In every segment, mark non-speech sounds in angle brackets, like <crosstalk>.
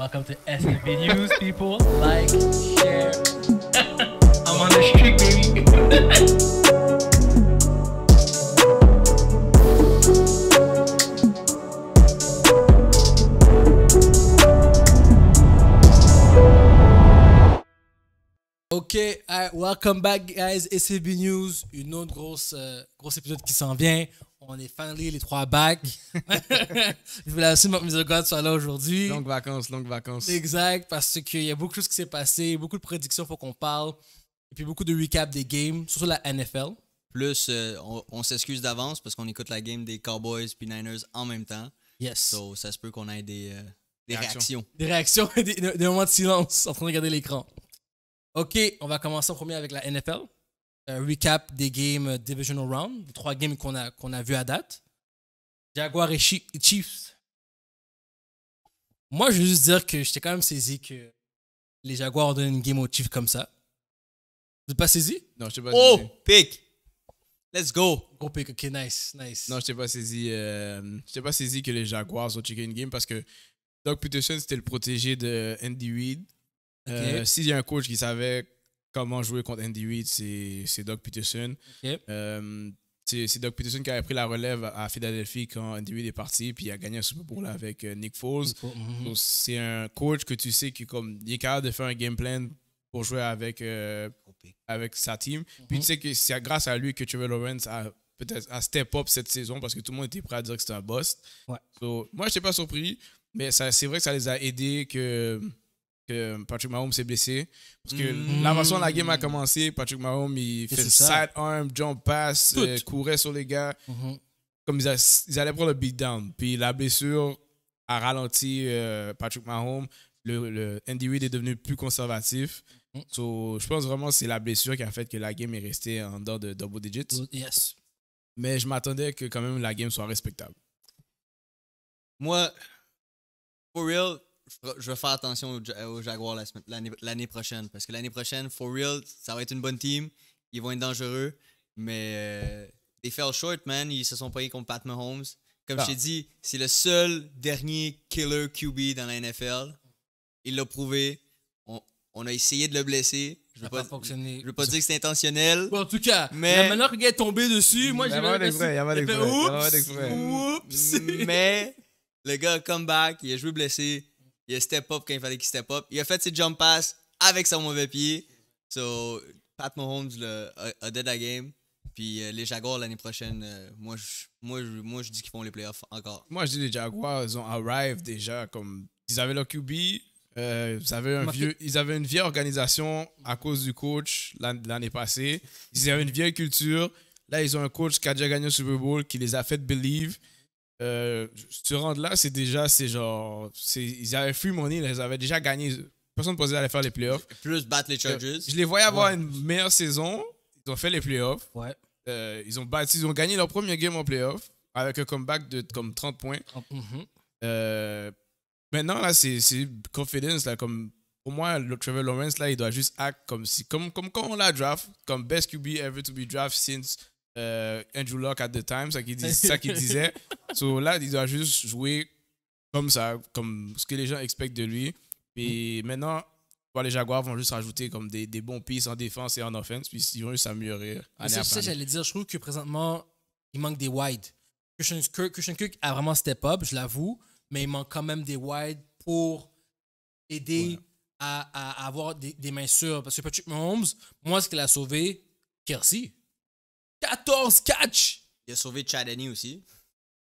Welcome to SMB News, people. Like, share. <laughs> I'm on the street, baby. <laughs> Ok, welcome back guys, SB News, une autre grosse, euh, grosse épisode qui s'en vient. On est finis les trois bacs. <laughs> je voulais aussi que mes regards soit là aujourd'hui. Longue vacances, longue vacances. Exact, parce qu'il y a beaucoup de choses qui s'est passé, beaucoup de prédictions, faut qu'on parle. Et puis beaucoup de recap des games, surtout la NFL. Plus, euh, on, s'excuse d'avance parce qu'on écoute la game des Cowboys puis Niners en même temps. Yes. Donc ça se peut qu'on ait des, euh, réactions. Des réactions et des, des, moments de silence en train de regarder l'écran. OK, on va commencer en premier avec la NFL recap des games Divisional Round, les trois games qu'on a, qu'on a vu à date. Jaguar et Chiefs. Moi, je veux juste dire que j'étais quand même saisi que les Jaguars ont donné une game aux Chiefs comme ça. Vous n'êtes pas saisi? Non, je t'ai pas oh, saisi. Oh, pick! Let's go! Gros pick, ok, nice, nice. Non, je t'ai pas saisi. Euh, je t'ai pas saisi que les Jaguars ont checké une game parce que Doug Peterson, c'était le protégé de Andy Reid. Euh, s'il y a un coach qui savait comment jouer contre Andy Reid, c'est Doc Peterson. Euh, c'est Doug Peterson qui a pris la relève à Philadelphie quand Andy Reid est parti, puis il a gagné un Super Bowl avec euh, Nick Foles. Mhm. C'est un coach que tu sais qui comme, il est capable de faire un game plan pour jouer avec, euh, avec sa team. Puis mhm. tu sais que c'est grâce à lui que Trevor Lawrence a peut-être à step up cette saison parce que tout le monde était prêt à dire que c'était un bust. moi, je t'ai pas surpris, mais c'est vrai que ça les a aidés que Patrick Mahomes s'est blessé. Parce que mm. la façon dont la game a commencé, Patrick Mahomes, il fait fait sidearm, jump pass, euh, courait sur les gars. Mm-hmm. Comme ils, allaient prendre le big Puis la blessure a ralenti euh, Patrick Mahomes. Le, le Andy est devenu plus conservatif. donc mm. je pense vraiment que c'est la blessure qui a fait que la game est restée en dehors de double digits. Yes. Mais je m'attendais que quand même la game soit respectable. Moi, pour real, euh, je vais faire attention aux, Jaguar Jaguars l'année prochaine. Parce que l'année prochaine, for real, ça va être une bonne team. Ils vont être dangereux. Mais euh, they fell short, man. Ils se sont payés contre Pat Mahomes. Comme je ah. t'ai dit, c'est le seul dernier killer QB dans la NFL. Il l'a prouvé. On, a essayé de le blesser. Je ne veux pas, je veux pas dire que c'est intentionnel. en tout cas, mais... la manière qu'il est tombé dessus, moi, j'ai Oups! <laughs> Mais le gars a comeback, il a joué blessé. Il a step up quand il fallait qu'il step up. Il a fait ses jump pass avec son mauvais pied. So, Pat Mahomes le, a, dead la game. Puis euh, les Jaguars l'année prochaine, euh, moi, je, moi, moi je dis qu'ils font les playoffs encore. Moi je dis les Jaguars, ils ont arrive déjà. comme Ils avaient leur QB, euh, ils, avaient un vieux, ils avaient une vieille organisation à cause du coach l'année passée. Ils avaient une vieille culture. Là, ils ont un coach qui a déjà gagné le Super Bowl, qui les a fait believe. Euh, te là, c'est déjà, c'est genre, ils avaient free money, ils avaient déjà gagné. Personne ne pensait aller faire les playoffs. Plus battre les euh, Chargers. je les voyais avoir une meilleure saison. Ils ont fait les playoffs. Euh, ils ont battu, ils ont gagné leur premier game en playoffs avec un comeback de comme 30 points. Oh, mhm. euh, maintenant là, c'est confidence là comme pour moi, le Trevor Lawrence, là, il doit juste act comme si, comme, comme quand on la draft, comme best QB ever to be draft since euh, Andrew Locke at the time, ça qu'il <laughs> ça qu'il disait. Donc là, il doit juste jouer comme ça, comme ce que les gens expectent de lui. Et mm. maintenant, les Jaguars vont juste rajouter comme des, bons pistes en défense et en offense, puis ils vont juste s'améliorer. C'est ça que j'allais dire. Je trouve que présentement, il manque des wide. Christian Cook a vraiment step up, je l'avoue, mais il manque quand même des wide pour aider à, avoir des, des, mains sûres. Parce que Patrick Mahomes, moi, ce qu'il a sauvé, Kelsey. 14 catch. Il a sauvé Chadeni aussi.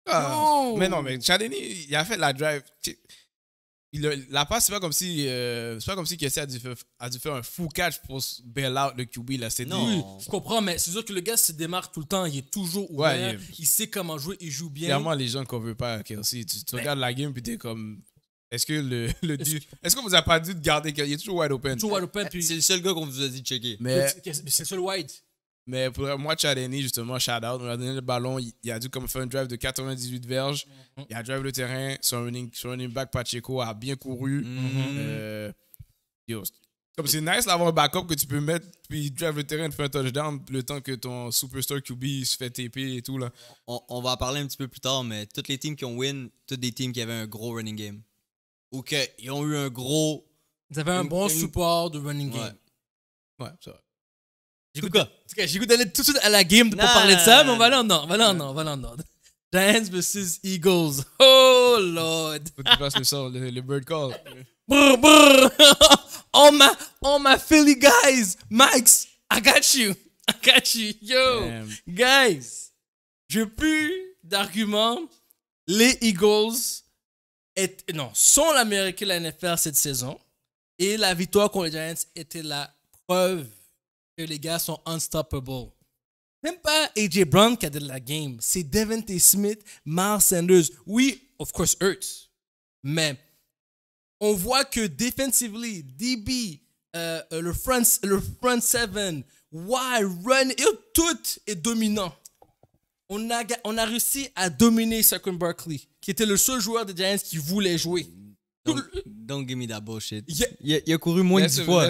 Ah, mais non, mais Chadeni, il a fait la drive. Il, la passe, c'est pas comme si, euh, pas comme si Kessie a dû, faire, un full catch pour bail out le QB. Là. C'est non, je comprends, mais c'est sûr que le gars se démarre tout le temps. Il est toujours ouvert. il... sait comment jouer. Il joue bien. Clairement, les gens qu'on veut pas, Kelsey, tu, ben. regardes la game puis es comme. Est-ce que le, est est qu'on vous a pas dit de garder Il est toujours wide open. Toujours wide open. Puis... C'est le seul gars qu'on vous a dit de checker. Mais... c'est le seul wide. Mais pour moi, Chadeni, justement, shout out, on a donné le ballon. Il, a dû comme faire un drive de 98 verges. Mhm. Il a drive le terrain. Son running, back Pacheco a bien couru. Mhm. Euh, comme c'est nice d'avoir un backup que tu peux mettre, puis drive le terrain, faire un touchdown le temps que ton superstar QB se fait TP et tout. Là. On, va en parler un petit peu plus tard, mais toutes les teams qui ont win, toutes les teams qui avaient un gros running game. Ou ils ont eu un gros. Ils avaient un bon support de running game. Ouais, ouais c'est vrai. J'écoute quoi? J'ai goût d'aller tout de suite à la game pour parler de ça, mais on va aller en ordre, on va Giants vs. Eagles. Oh lord! Faut qu'il tu le son, le, bird call. brr, brr. <laughs> all, my, my Philly guys, Max, I got you. I got you. Yo, guys, j'ai plus d'arguments. Les Eagles est, non, sont l'Amérique et la NFL cette saison. Et la victoire contre les Giants était la preuve les gars sont unstoppable. Même pas AJ Brown qui a de la game. C'est Devante Smith, Miles Sanders. Oui, of course, Hurts. Mais on voit que defensively, DB, euh, euh, le, front, le front seven, wide, run, et tout est dominant. On a, on a réussi à dominer Saquon Barkley, qui était le seul joueur des Giants qui voulait jouer. Don't, give me that bullshit. Il, a, couru moins de 10 fois.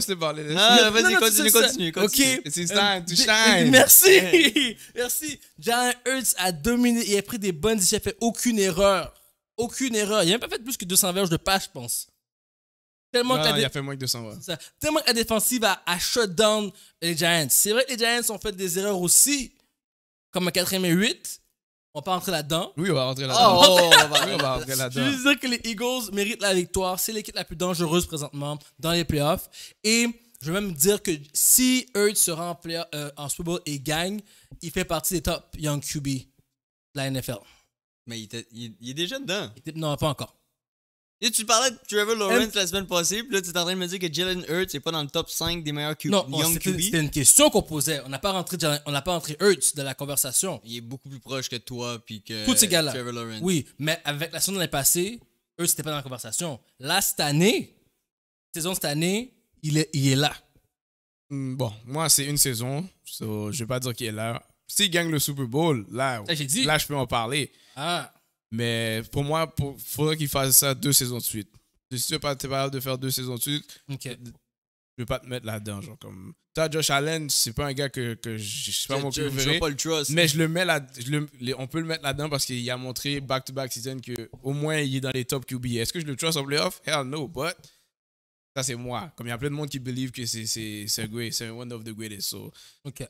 Ah, vas-y, continue, continue, continue, OK. It's time to shine. Merci. <laughs> Merci. Jalen Hurts a dominé. Il a pris des bonnes décisions. Il n'a fait aucune erreur. Aucune erreur. Il n'a même pas fait plus que 200 verges de passe, je pense. Tellement non, il a fait moins que 200 verges. Tellement que la défensive a, shut down les Giants. C'est vrai que les Giants ont fait des erreurs aussi, comme un 4 et on peut rentrer là-dedans. Oui, on va rentrer là-dedans. Oh, oh, oh, oui, on va rentrer là-dedans. Je veux dire que les Eagles méritent la victoire. C'est l'équipe la plus dangereuse présentement dans les playoffs. Et je vais même dire que si Hurts se rend euh, en Super Bowl et gagne, il fait partie des top young QB de la NFL. Mais il, est déjà dedans. non, pas encore. Et tu parlais de Trevor Lawrence euh, la semaine passée, puis là, tu es en train de me dire que Jalen Hurts n'est pas dans le top 5 des meilleurs non, oh, young QB. C'était une question qu'on posait. On n'a pas rentré pas rentré Hurts de la conversation. Il est beaucoup plus proche que toi puis que Tous Trevor Lawrence. Oui, mais avec la saison de l'année passée, Hurts n'était pas dans la conversation. Là, cette année, saison cette année, il est, il est là. Hmm, bon, moi, c'est une saison, so, je vais pas dire qu'il est là. S'il gagne le Super Bowl, là, là, là je peux en parler. Ah. Mais pour moi, il faudrait qu'il fasse ça deux saisons de suite. Si tu n'es pas capable de faire deux saisons de suite, je ne vais pas te mettre là-dedans. Genre, comme... Toi, Josh Allen, c'est pas un gars que, que je suis pas mon préféré. mais je le mets là, on peut le mettre là-dedans parce qu'il a montré back-to-back season season qu'au moins il est dans les top QB. Est-ce que je le trust en playoff? Hell no, but ça c'est moi. Comme il y a plein de monde qui believe que c'est c'est one of the greatest, so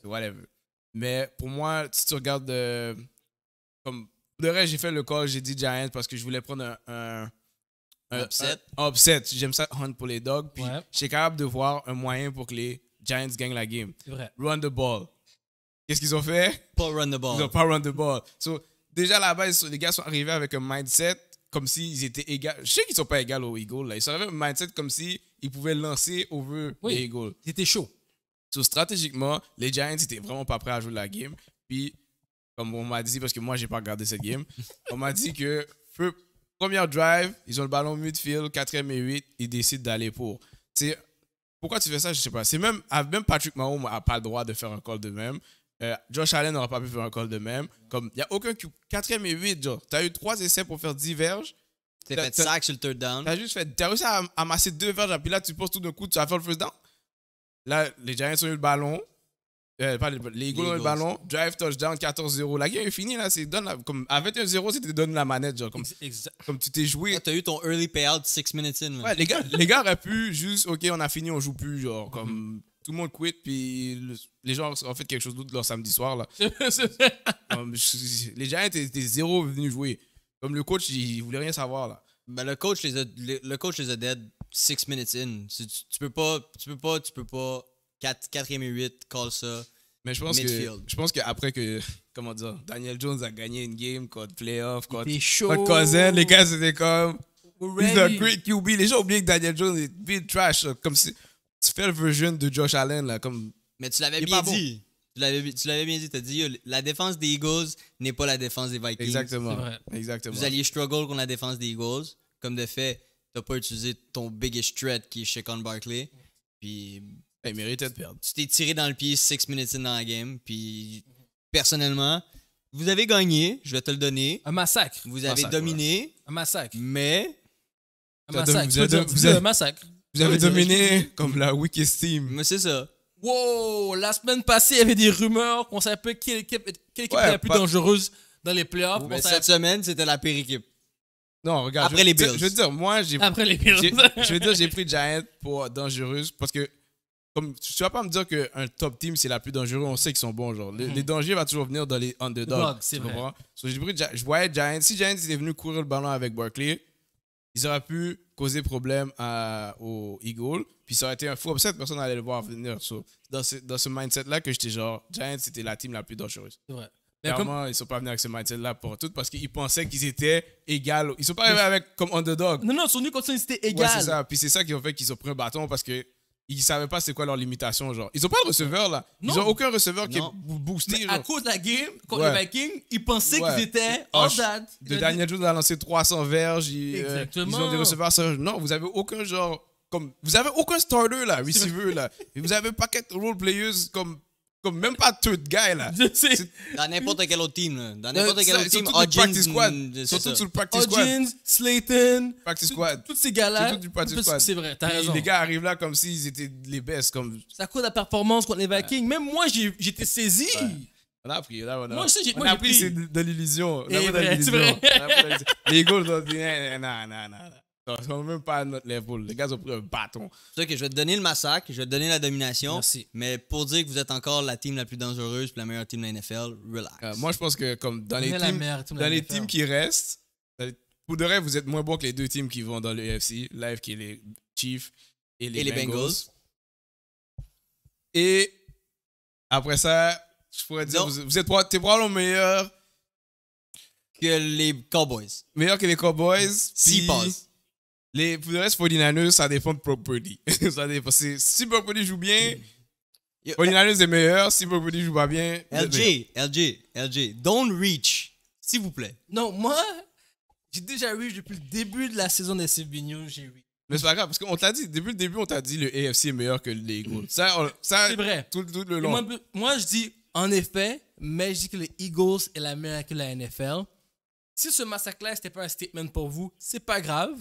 whatever. Mais pour moi, si tu regardes euh, comme de vrai, j'ai fait le call, j'ai dit Giants parce que je voulais prendre un. un, upset. upset. J'aime ça, Hunt pour les dogs. Puis j'étais capable de voir un moyen pour que les Giants gagnent la game. Vrai. Run the ball. Qu'est-ce qu'ils ont fait? Pas run the ball. Ils ont pas run the ball. So, déjà là-bas, les gars sont arrivés avec un mindset comme s'ils étaient égaux. Je sais qu'ils sont pas égaux aux Eagles. Là. Ils sont arrivés avec un mindset comme s'ils pouvaient lancer au vœu des « les Eagles. C'était chaud. stratégiquement, les Giants étaient vraiment pas prêts à jouer la game. Puis comme on m'a dit, parce que moi, j'ai pas regardé cette game, on m'a dit que première drive, ils ont le ballon midfield, quatrième et 8, ils décident d'aller pour. pourquoi tu fais ça, je ne sais pas. même, même Patrick Mahomes n'a pas le droit de faire un call de même. Euh, Josh Allen n'aura pas pu faire un call de même. il n'y a aucun quatrième et 8, Tu as eu trois essais pour faire 10 verges. Tu as fait 5 sur le third down. Tu as juste fait. Tu as réussi à amasser 2 verges, puis là, tu poses tout d'un coup, tu vas faire le first down. Là, les Giants ont eu le ballon. Euh, les, les le ballon, drive touchdown 14-0. La game est finie là, c'est donne comme à 21-0, c'était donne la manette genre comme, comme tu t'es joué. Ah, t'as eu ton early payout 6 minutes in. Ouais, les gars, les gars auraient pu juste OK, on a fini, on joue plus genre comme tout le monde quitte puis les gens ont fait quelque chose d'autre leur samedi soir là. <laughs> les gens étaient, étaient, zéro venus jouer. Comme le coach, il, voulait rien savoir là. Ben, le coach les a le, coach les a dead 6 minutes in. tu peux pas tu peux pas tu peux pas 4, e et 8, call ça. Mais je pense que je pense qu'après que <laughs> comment dire, Daniel Jones a gagné une game contre playoff, contre, contre Cousin, les gars c'était comme He's great QB. Les gens oublient que Daniel Jones est big trash comme si tu fais le version de Josh Allen là comme Mais tu l'avais bien, bon. bien dit. Tu l'avais bien dit, tu as dit la défense des Eagles n'est pas la défense des Vikings. Exactement. Exactement. Vous alliez struggle contre la défense des Eagles. Comme de fait, tu n'as pas utilisé ton biggest threat qui est Shaquan Barkley. Puis il méritait de perdre. Tu t'es tiré dans le pied six minutes dans la game, puis personnellement, vous avez gagné, je vais te le donner. Un massacre. Vous avez dominé. Un massacre. Mais. Un massacre. Vous avez, dominé comme la weakest steam. Mais c'est ça. Wow, la semaine passée, il y avait des rumeurs qu'on savait pas quelle équipe, était la plus dangereuse dans les playoffs. cette semaine, c'était la pire Non, regarde. Après les Bills. Je veux dire, moi, j'ai. Après les Bills. je veux dire, j'ai pris Giant pour dangereuse parce que comme, tu vas pas me dire qu'un top team, c'est la plus dangereuse. On sait qu'ils sont bons. Genre. Mhm. Les, dangers vont toujours venir dans les underdogs. c'est vrai. je, voyais Giants. Si Giants était venu courir le ballon avec Barkley, ils auraient pu causer problème à, aux Eagles. Puis ça aurait été un fou upset. Personne n'allait le voir venir. dans ce, dans ce mindset-là, que j'étais genre, Giants, c'était la team la plus dangereuse. C'est vrai. Clairement, ils sont pas venus avec ce mindset-là pour tout parce qu'ils pensaient qu'ils étaient égaux. Ils sont pas arrivés avec comme underdog. Non, non, ils sont venus comme ça, ils étaient égaux. c'est ça. Puis c'est ça qui ont fait qu'ils ont pris un bâton parce que ils savaient pas c'est quoi leur limitation, genre. Ils ont pas de receveur, là. Ils ont aucun receveur qui est boosté, À cause de la game, contre ouais. les Vikings, ils pensaient qu'ils étaient hors date. De Daniel Jones a lancé 300 verges. Ils, Exactement. Euh, ils ont des receveurs. Non, vous avez aucun genre... Comme, vous avez aucun starter, là, <laughs> receiver, là. vous avez pas paquet role players comme comme même pas tout gars là. Je Dans n'importe quel autre team. Là. Dans euh, n'importe quel autre team. Hodgins. squad. Surtout sur le practice squad. Hodgins, Slayton. Practice squad. Tous ces gars-là. C'est vrai, t'as raison. Les gars arrivent là comme s'ils étaient les best. Comme... Ça coûte la performance contre les Vikings. Même moi, j'étais saisi. On a appris. On a, on a, moi, aussi, appris, c'est de l'illusion. On a appris de l'illusion. Les Eagles, on dit, non, non, non. Ils sont même pas à notre level. Les gars ont pris un bâton. C'est je vais te donner le massacre, je vais te donner la domination. Merci. Mais pour dire que vous êtes encore la team la plus dangereuse la meilleure team de la NFL, relax. Euh, moi, je pense que comme dans les, teams, dans les teams qui restent, euh, pour de vrai, vous êtes moins bon que les deux teams qui vont dans l'UFC, Live qui est les Chiefs et les, Bengals. Et après ça, je pourrais dire, que vous, êtes probablement meilleur que les Cowboys. Meilleur que les Cowboys. Si passes. Les, pour le reste, 49ers, ça défend Property. <laughs> ça Si Property joue bien, mm. Yo, 49ers est meilleur. Si Property joue pas bien. LJ, LJ, LJ, don't reach, s'il vous plaît. Non, moi, j'ai déjà reach depuis le début de la saison des News, j'ai reach. Mais c'est pas grave, parce qu'on t'a dit, depuis le début, on t'a dit le AFC est meilleur que les mm. Eagles. Ça, ça c'est vrai. Tout, le long. Moi, je dis en effet, mais je dis que les Eagles est la meilleure que la NFL. Si ce massacre-là, c'était pas un statement pour vous, c'est pas grave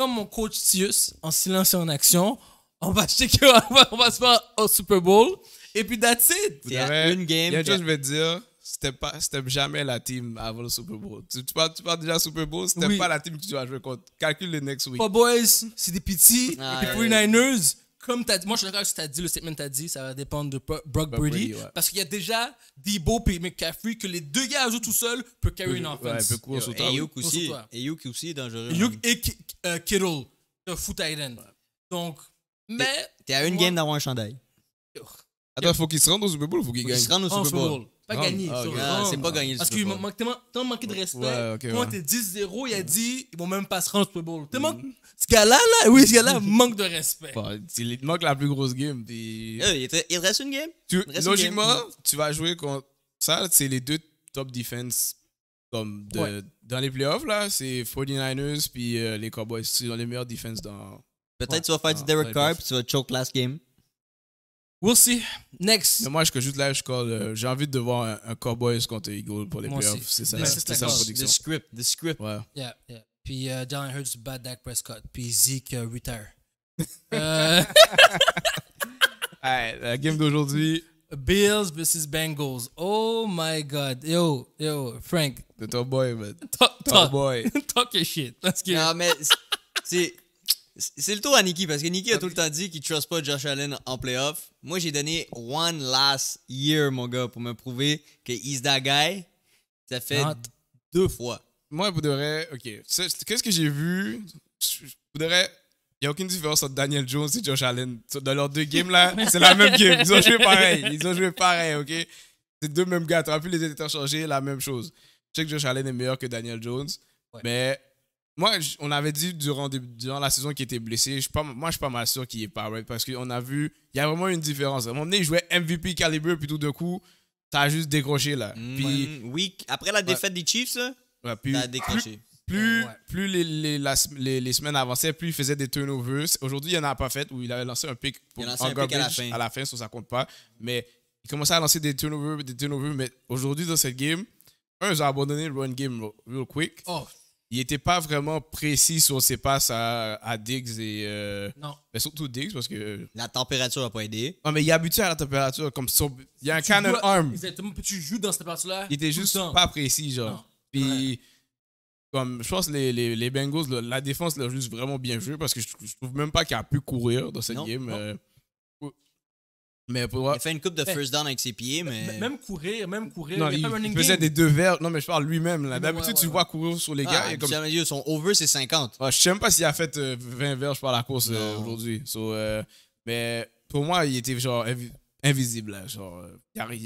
comme mon coach Tius, en silence et en action, on va checker, <laughs> on va, se faire au Super Bowl. Et puis, that's it. Il y a une game. Il y je vais te dire, c'était pas, c'était jamais la team avant le Super Bowl. Tu, tu, parles, tu parles déjà Super Bowl, c'était pas la team que tu vas jouer contre. Calcule le next week. Pas boys, c'est des petits. Ah, pour les 49ers, comme t'as dit, moi je suis d'accord avec ce que t'as dit, le statement t'as dit, ça va dépendre de Brock, Brady. Parce qu'il y a déjà Debo et McCaffrey que les deux gars jouent tout seuls peuvent carry une offense. Ouais, peut courir Et Yuke aussi, est dangereux. Yuke et hein. euh, Kittle, le foot tight Donc, mais. T'es à une game d'avoir un chandail. Il faut qu'il se rende au Super Bowl ou faut qu'il gagne Il se rende au Super Bowl. Pas ah, gagné. Ah, ah, c'est pas gagné. Parce qu'il manque tellement de respect. tu t'es 10-0, il a dit ils vont même pas se rendre au Super Bowl. Mm-hmm. Ce gars-là, là, oui, ce gars-là manque de respect. Il manque la plus grosse game. Eh, il reste une game. Logiquement, tu vas jouer contre. Ça, c'est les deux top defense comme dans les playoffs là, c'est 49ers puis euh, les Cowboys, c'est les meilleurs defense dans Peut-être ouais, tu vas faire du Derek Carr, puis tu vas choke last game. We'll see. Next. Mais moi, je juste là, je call. J'ai envie de voir un, un Cowboys contre Eagle pour les playoffs. C'est ça, c'est ça production. The script, the script. Ouais. Yeah, yeah. Puis euh, John Hurts bad Dak Prescott. Puis Zeke uh, retire. <laughs> Euh. la game d'aujourd'hui. Bills versus Bengals. Oh my God. Yo, yo, Frank. The top boy, man. Top, boy. <laughs> Talk your shit. Let's get Non, mais, <laughs> c'est... C'est le tour à Nicky parce que Nicky a tout le temps dit qu'il ne trust pas Josh Allen en playoff. Moi, j'ai donné one last year, mon gars, pour me prouver que he's that guy. Ça fait deux fois. Moi, je voudrais... Ok. Qu'est-ce que j'ai vu Je voudrais... Il n'y a aucune différence entre Daniel Jones et Josh Allen. Dans leurs deux games, là, <laughs> c'est la même game. Ils ont joué pareil. Ils ont joué pareil, ok C'est deux mêmes gars. Tu pu les interchanger, la même chose. Je sais que Josh Allen est meilleur que Daniel Jones, mais moi, on avait dit durant, durant la saison qu'il était blessé. Je pas, moi, je suis pas mal sûr qu'il est pas parce parce qu'on a vu, il y a vraiment une différence. À un moment donné, il jouait MVP calibre, puis tout d'un coup, t'as juste décroché là. Mm, puis, oui, après la défaite des Chiefs, t'as décroché. Plus, plus les, les, semaines avançaient, plus il faisait des turnovers. Aujourd'hui, il en a pas fait où il avait lancé un pick pour il a à, la fin. ça ne compte pas. Mais il commençait à lancer des turnovers, des turnovers. Mais aujourd'hui, dans cette game, un, ils ont abandonné le run game real quick. Oh, il n'était pas vraiment précis sur ses passes à, à Diggs et. Euh, non. surtout Diggs parce que. Euh, la température n'a pas aidé. Non, mais il est habitué à la température. Comme il y a un canon cannon arm. Tu joues dans cette partie là Il était juste pas précis, genre. Puis. Comme, je pense que les, les, Bengals, la défense l'a juste vraiment bien joué parce que je, trouve même pas qu'il a pu courir dans cette game. Non. Euh. Mais pour... Il fait une coupe de first down avec ses pieds, mais. Même courir, même courir. il, faisait des deux verts. Non, mais je parle lui-même. là. D'habitude, tu vois courir sur les ah, gars. Ah, et jamais son over, c'est 50. je sais même pas s'il a fait 20 verts, par la course euh, aujourd'hui. Euh, mais pour moi, il était genre invisible. genre, euh, il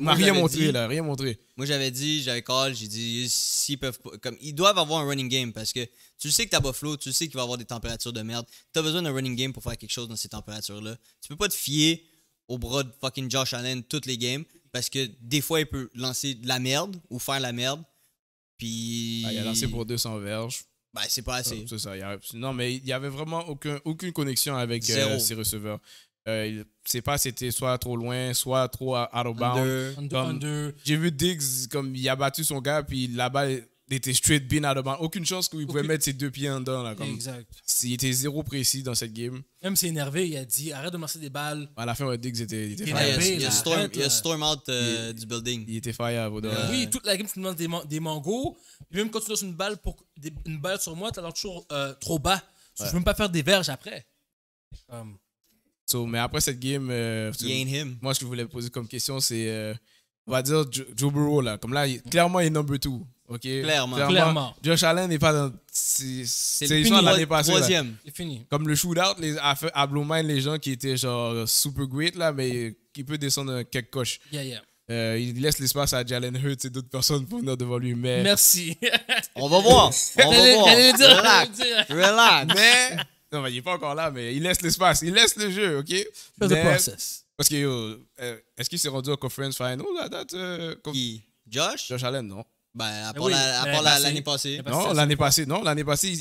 moi, rien montré, là, rien montré. Moi, j'avais dit, j'avais call, j'ai dit, s'ils peuvent Comme, ils doivent avoir un running game parce que tu sais que t'as Buffalo, tu sais qu'il va avoir des températures de merde. T'as besoin d'un running game pour faire quelque chose dans ces températures-là. Tu peux pas te fier au bras de fucking Josh Allen toutes les games parce que des fois, il peut lancer de la merde ou faire la merde. Puis. Ah, il a lancé pour 200 verges. Ben, c'est pas ah, assez. Non, mais il y avait vraiment aucun, aucune connexion avec euh, ses receveurs. Euh, sais pas c'était soit trop loin, soit trop out of bounds. J'ai vu Diggs, comme il a battu son gars, puis là-bas, il était straight bin out of bounds. Aucune chance qu'il pouvait mettre ses deux pieds en dedans. Là, comme, exact. Il était zéro précis dans cette game. Même s'est énervé, il a dit arrête de lancer des balles. À la fin, Diggs était, il était fire. il, a, storm, storm out euh, du building. Il était fire euh, oui, toute la game, tu me des, des mangos. Puis même quand tu lances une balle, pour, une balle sur moi, tu toujours euh, trop bas. Ouais. Je veux même pas faire des verges après mais après cette game, euh, moi, ce que je voulais poser comme question, c'est, euh, on va dire, Joe, Burrow, là. Comme là, clairement, il est number two. OK? Clairement. Clairement. Josh Allen n'est pas dans. C'est l'histoire de l'année passée. Troisième. C'est fini. Comme le shootout les, à, Blue les gens qui étaient genre super great, là, mais qui peut descendre quelques coches. Euh, il laisse l'espace à Jalen Hurts et d'autres personnes pour venir devant lui. Mais... Merci. On va voir. <laughs> On va voir. Relax. Relax. Mais non, il n'est pas encore là, mais il laisse l'espace. Il laisse le jeu, OK? the process. Parce que, euh, est-ce qu'il s'est rendu au conference final à date? Euh, Qui? Josh? Josh Allen, non? Ben, à part l'année passée. Non, l'année passée. Non, l'année passée,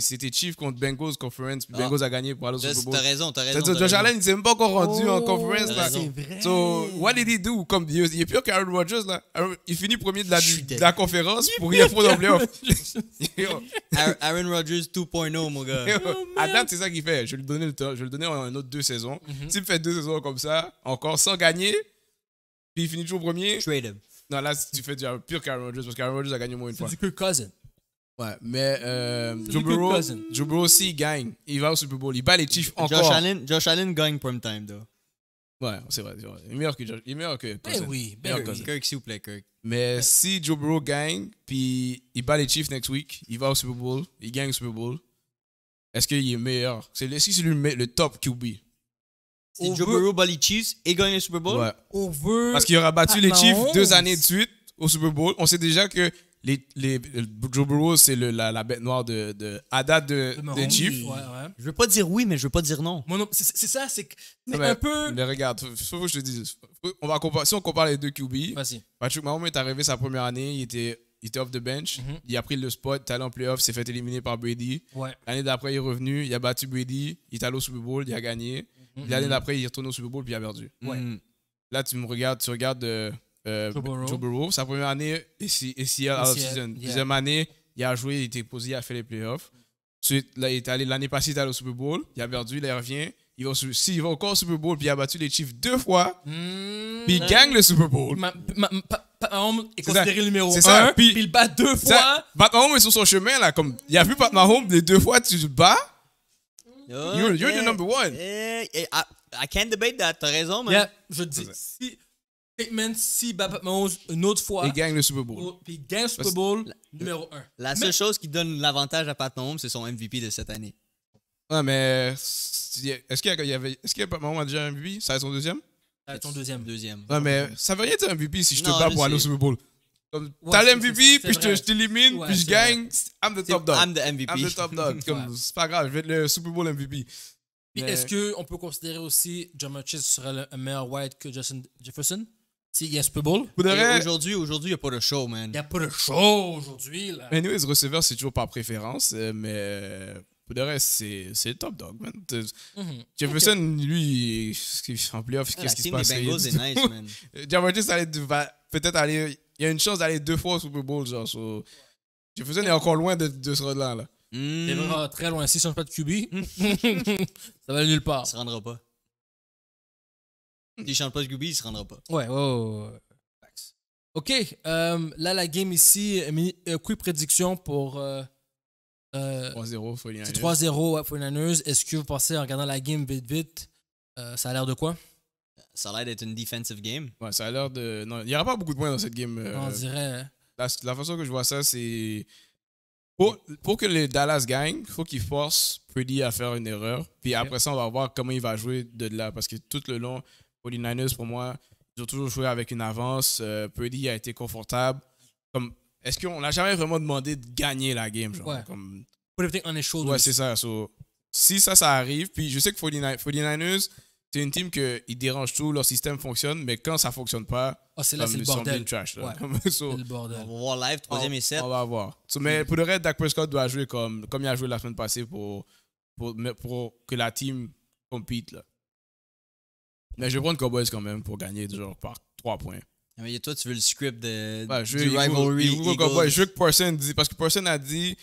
c'était Chief contre Bengals Conference. Puis ah. Bengals a gagné pour aller au Super Bowl. T'as raison, t'as raison. Josh Allen, il s'est même pas encore rendu en oh, conference. C'est vrai. what did he do? Comme, il est pire qu'Aaron Rodgers. Là. Il finit premier de la, de la conférence pour y dans le playoff. <laughs> Aaron Rodgers 2.0, mon gars. à oh, c'est ça qu'il fait. Je vais lui donner Je lui un autre deux saisons. Mm-hmm. S'il fait deux saisons comme ça, encore sans gagner, puis il finit toujours premier. Trade him. Non, là, tu fais du pur Karen Rodgers parce que Karen Rodgers a gagné au moins une fois. C'est que Cousin. Ouais, mais euh, Joe Burrow, Joe gagne, il va au Super Bowl. Il bat les Chiefs encore. Josh Allen, Josh Allen gagne prime time, though. Ouais, c'est vrai, Il est meilleur que Il est meilleur que ben Cousin. oui, meilleur ben Kirk, s'il vous plaît, Kirk. Mais si Joe Burrow gagne, puis il bat les Chiefs next week, il va au Super Bowl, il gagne au Super Bowl, est-ce qu'il est meilleur? C'est, si c'est lui le top QB c'est Joe Burrow bat les Chiefs et gagne le Super Bowl. Parce qu'il aura battu les ah, Chiefs deux années de suite au Super Bowl. On sait déjà que les, les, Joe Burrow, c'est la, la, bête noire de, de à date de, des Chiefs. Ouais, ouais. Je veux pas dire oui, mais je ne veux pas dire non. c'est ça, c'est un peu. Mais regarde, faut que je te dise. On va si on compare les deux QB, Patrick Mahomes est arrivé sa première année, il était il était off the bench. Mm-hmm. Il a pris le spot, il est allé en playoff, s'est fait éliminer par Brady. L'année d'après, il est revenu, il a battu Brady, il est allé au Super Bowl, il a gagné. L'année mm-hmm. d'après, il retourne au Super Bowl puis il a perdu. Mm. Là, tu me regardes, tu regardes euh, euh, Joe, Sa première année, ici, ici à season. Deuxième année, il a joué, il était posé, il a fait les playoffs. il est allé l'année passée, il est allé au Super Bowl, il a perdu, il revient. Il va, si, il va encore au Super Bowl, puis il a battu les Chiefs deux fois, mm. puis il gagne le Super Bowl. Pat est, considéré le numéro est un, puis, il bat deux fois. Pat Mahomes est sur son chemin, là. Comme, il a vu Pat Mahomes les deux fois, tu le bats you're, you're the number one. Yeah, eh, I, I can't debate that. T'as raison, man. je te dis, si Pittman, si Babat Mahomes, une autre fois. Il gagne le Super Bowl. Oh, puis il gagne le Super Bowl numéro 1. La seule chose qui donne l'avantage à Pat Mahomes, c'est son MVP de cette année. Ah mais est-ce qu'il y a Pat Mahomes a déjà un MVP Ça va être son deuxième Ça euh, va être son deuxième. Deuxième. Ah mais ça veut rien dire MVP si je te bats pour aller au Super Bowl. Comme, t'as l'MVP, puis je t'élimine, puis je gagne. I'm the top dog. I'm the MVP. I'm the top dog. <laughs> C'est pas grave, je vais être le Super Bowl MVP. est-ce qu'on peut considérer aussi John Chase serait le, meilleur white que Justin Jefferson? S'il y a Super Bowl? Aujourd'hui, aujourd'hui, il n'y a pas de show, man. Il n'y a pas de show aujourd'hui, là. Mais anyways, receveur, c'est toujours par préférence, euh, mais... Euh, pour le reste, c'est le top dog, man. Mm-hmm. Jefferson, okay. lui, en playoff, qu'est-ce ah, qui se passe? Nice, man. <laughs> Jamal Chase va peut-être aller il y a une chance d'aller deux fois au Super Bowl, genre. faisais, Jefferson est encore loin de, de ce rôle-là. Là. Mmh. Vraiment très loin. S'il ne change pas de QB, <laughs> ça va nulle part. Il ne se rendra pas. S'il ne hmm. change pas de QB, il ne se rendra pas. Ouais, ouais, OK. Euh, là, la game ici, une euh, quick prédiction pour. 3-0, euh, 49 C'est 3-0, ouais, Est-ce que vous pensez, en regardant la game vite, vite, ça a l'air de quoi? Ça a l'air d'être une defensive game. Ouais, ça a l'air de. Non, il n'y aura pas beaucoup de points dans cette game. Euh, on dirait. Hein. La, façon que je vois ça, c'est. Pour, que les Dallas gagne, il faut qu'ils forcent Puddy à faire une erreur. Puis après ça, on va voir comment il va jouer de là. Parce que tout le long, 49 les pour moi, ils ont toujours joué avec une avance. Euh, a été confortable. Comme, est-ce qu'on n'a jamais vraiment demandé de gagner la game? Genre, ouais. Comme... Put everything on his shoulders. Ouais, c'est ça. si ça, ça arrive, puis je sais que 49, 49ers, c'est une team qui dérange tout, leur système fonctionne, mais quand ça fonctionne pas, oh, c'est là, c'est le bordel. Trash, le bordel. On va voir live, troisième essai. On va voir. mais pour le reste, Dak Prescott doit jouer comme, comme il a joué la semaine passée pour, pour, pour que la team compite. Là. Mais je vais prendre Cowboys quand même pour gagner genre par 3 points. Ah, mais toi, tu veux le script de, du rivalry. Je veux que Parson dise, parce que Personne a dit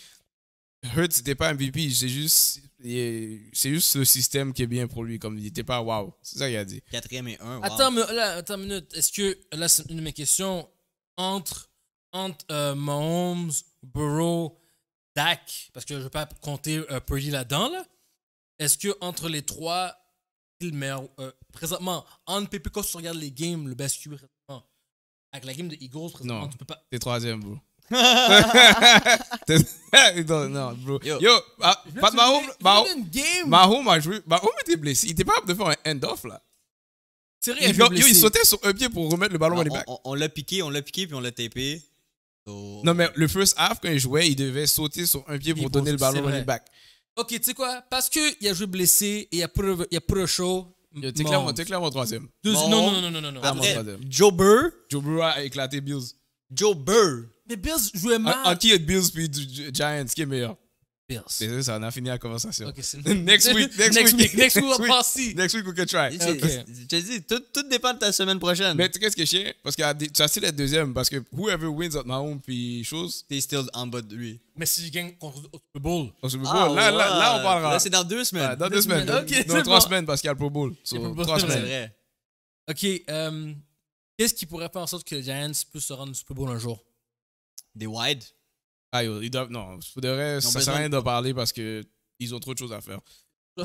Hurts n'était pas MVP, c'est juste, c'est juste le système qui est bien pour lui. Comme il n'était pas wow. C'est ça qu'il a dit. Quatrième et un. Attends, attends une minute. Est-ce que, là, c'est une de mes questions. Entre, entre euh, Mahomes, Burrow, Dak, parce que je ne veux pas compter euh, Purdy là-dedans, là, est-ce que entre les trois, il meilleur. Euh, présentement, entre PP, quand tu regardes les games, le best avec la game de Eagles, présentement, non, tu peux pas. T'es troisième, bro. <laughs> non, non, bro. Yo, Yo Pat ah, Mahomes, a joué. Mahomes était blessé. Il était pas capable de faire un end-off là. C'est il, yo, il sautait sur un pied pour remettre le ballon dans back. On, l'a piqué, on l'a piqué, puis on l'a tapé. Non, mais le first half, quand il jouait, il devait sauter sur un pied pour donner le ballon à back. Ok, tu sais quoi? Parce qu'il a joué blessé et il a pris le show. T'es clairement, clairement troisième. Non, non, non, non, non. non. Joe Burr. Joe Burr a éclaté Bills. Joe Burr mais Bills jouait mal. En, qui est Bills puis Giants qui est meilleur? Bills. C'est ça, on a fini la conversation. <laughs> next week, <laughs> next, week. Next week, on <laughs> Next week, we can try. Je te dis, tout, dépend de ta semaine prochaine. Mais tu qu'est-ce que je sais? Parce que tu as si la deuxième, parce que whoever wins at home, puis chose. T'es still en bas de lui. Mais si je gagne contre le Super ah, Bowl. là, là, on parlera. Là, c'est dans deux semaines. dans deux, semaines. dans trois semaines, parce qu'il y a le Pro Bowl. So, trois semaines. C'est vrai. Ok, euh, qu'est-ce qui pourrait faire en sorte que les Giants puissent se rendre au Super Bowl un jour? Des wide? Ah, ils doivent, non, ça sert à rien de parler parce que ont trop de choses à faire. <laughs>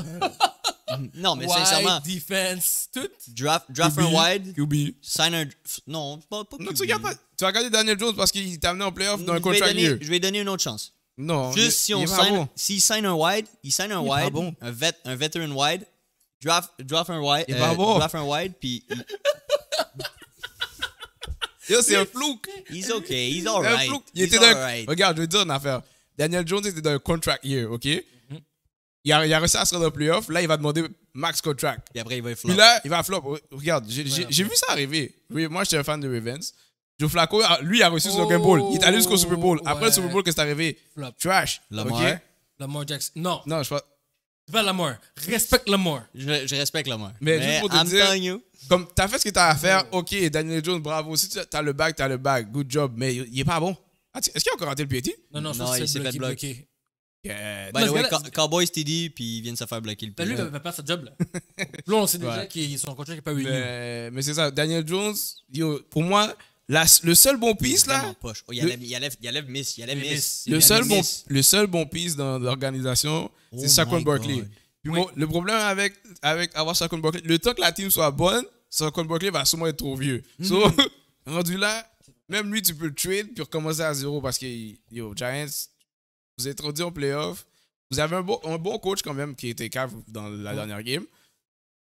non, mais sincèrement. defense, tout. Draft, draft un wide. QB. Sign un. Non, pas, pas tu regardes pas. Tu Daniel Jones parce qu'il t'a amené en playoff un contrat mieux. Je vais donner une autre chance. Non. Juste si on signe. Bon. S'il signe un wide, il signe un wide. Un, vet, un veteran wide. Draft, draft wide. Euh, draft un wide, puis. Yo, c'est un flouk. He's okay, he's alright. Il était dans. Regarde, je vais te dire une affaire. Daniel Jones était dans un contract year, OK? Il a, il a réussi à se rendre en playoff. Là, il va demander max contract. Et après, il va flop. Puis là, il va flop. Regarde, j'ai vu ça arriver. Oui, moi, j'étais un fan de Ravens. Joe Flacco, ah, lui, a reçu son Game Bowl. Il est allé jusqu'au Super Bowl. Après le Super Bowl, qu'est-ce qui est arrivé? Trash. Lamar. Okay? Lamar Jackson. Non. Non, je crois. Respecte l'amour. mort. Je, respecte l'amour. mort. Mais, juste pour te dire, comme t'as fait ce que tu t'as à faire, ok, Daniel Jones, bravo. Si tu as le bag, as le bac Good job. Mais il est pas bon. Ah, est-ce qu'il a encore raté le piété? Non, non, je pense non, il s'est fait bloquer. Yeah. By the way, Cowboy Steady, puis ils viennent se faire bloquer le pied. Lui, il va perdre sa job, là. <laughs> là, on sait déjà qu'ils sont qu'il qui pas eu. Mais, mais c'est ça, Daniel Jones, yo, pour moi, le seul bon piece, là. il, le, a, il, Miss. Le, seul bon, le seul bon piece dans l'organisation, c'est oh Saquon Barkley. le problème avec, avec avoir Saquon Barkley, le temps que la team soit bonne, Saquon Barkley va sûrement être trop vieux. donc mm-hmm. <laughs> rendu là, même lui, tu peux le trade puis recommencer à zéro parce que, yo, Giants, vous êtes rendu en playoff. Vous avez un, bon, un bon coach quand même qui était cave dans la dernière game.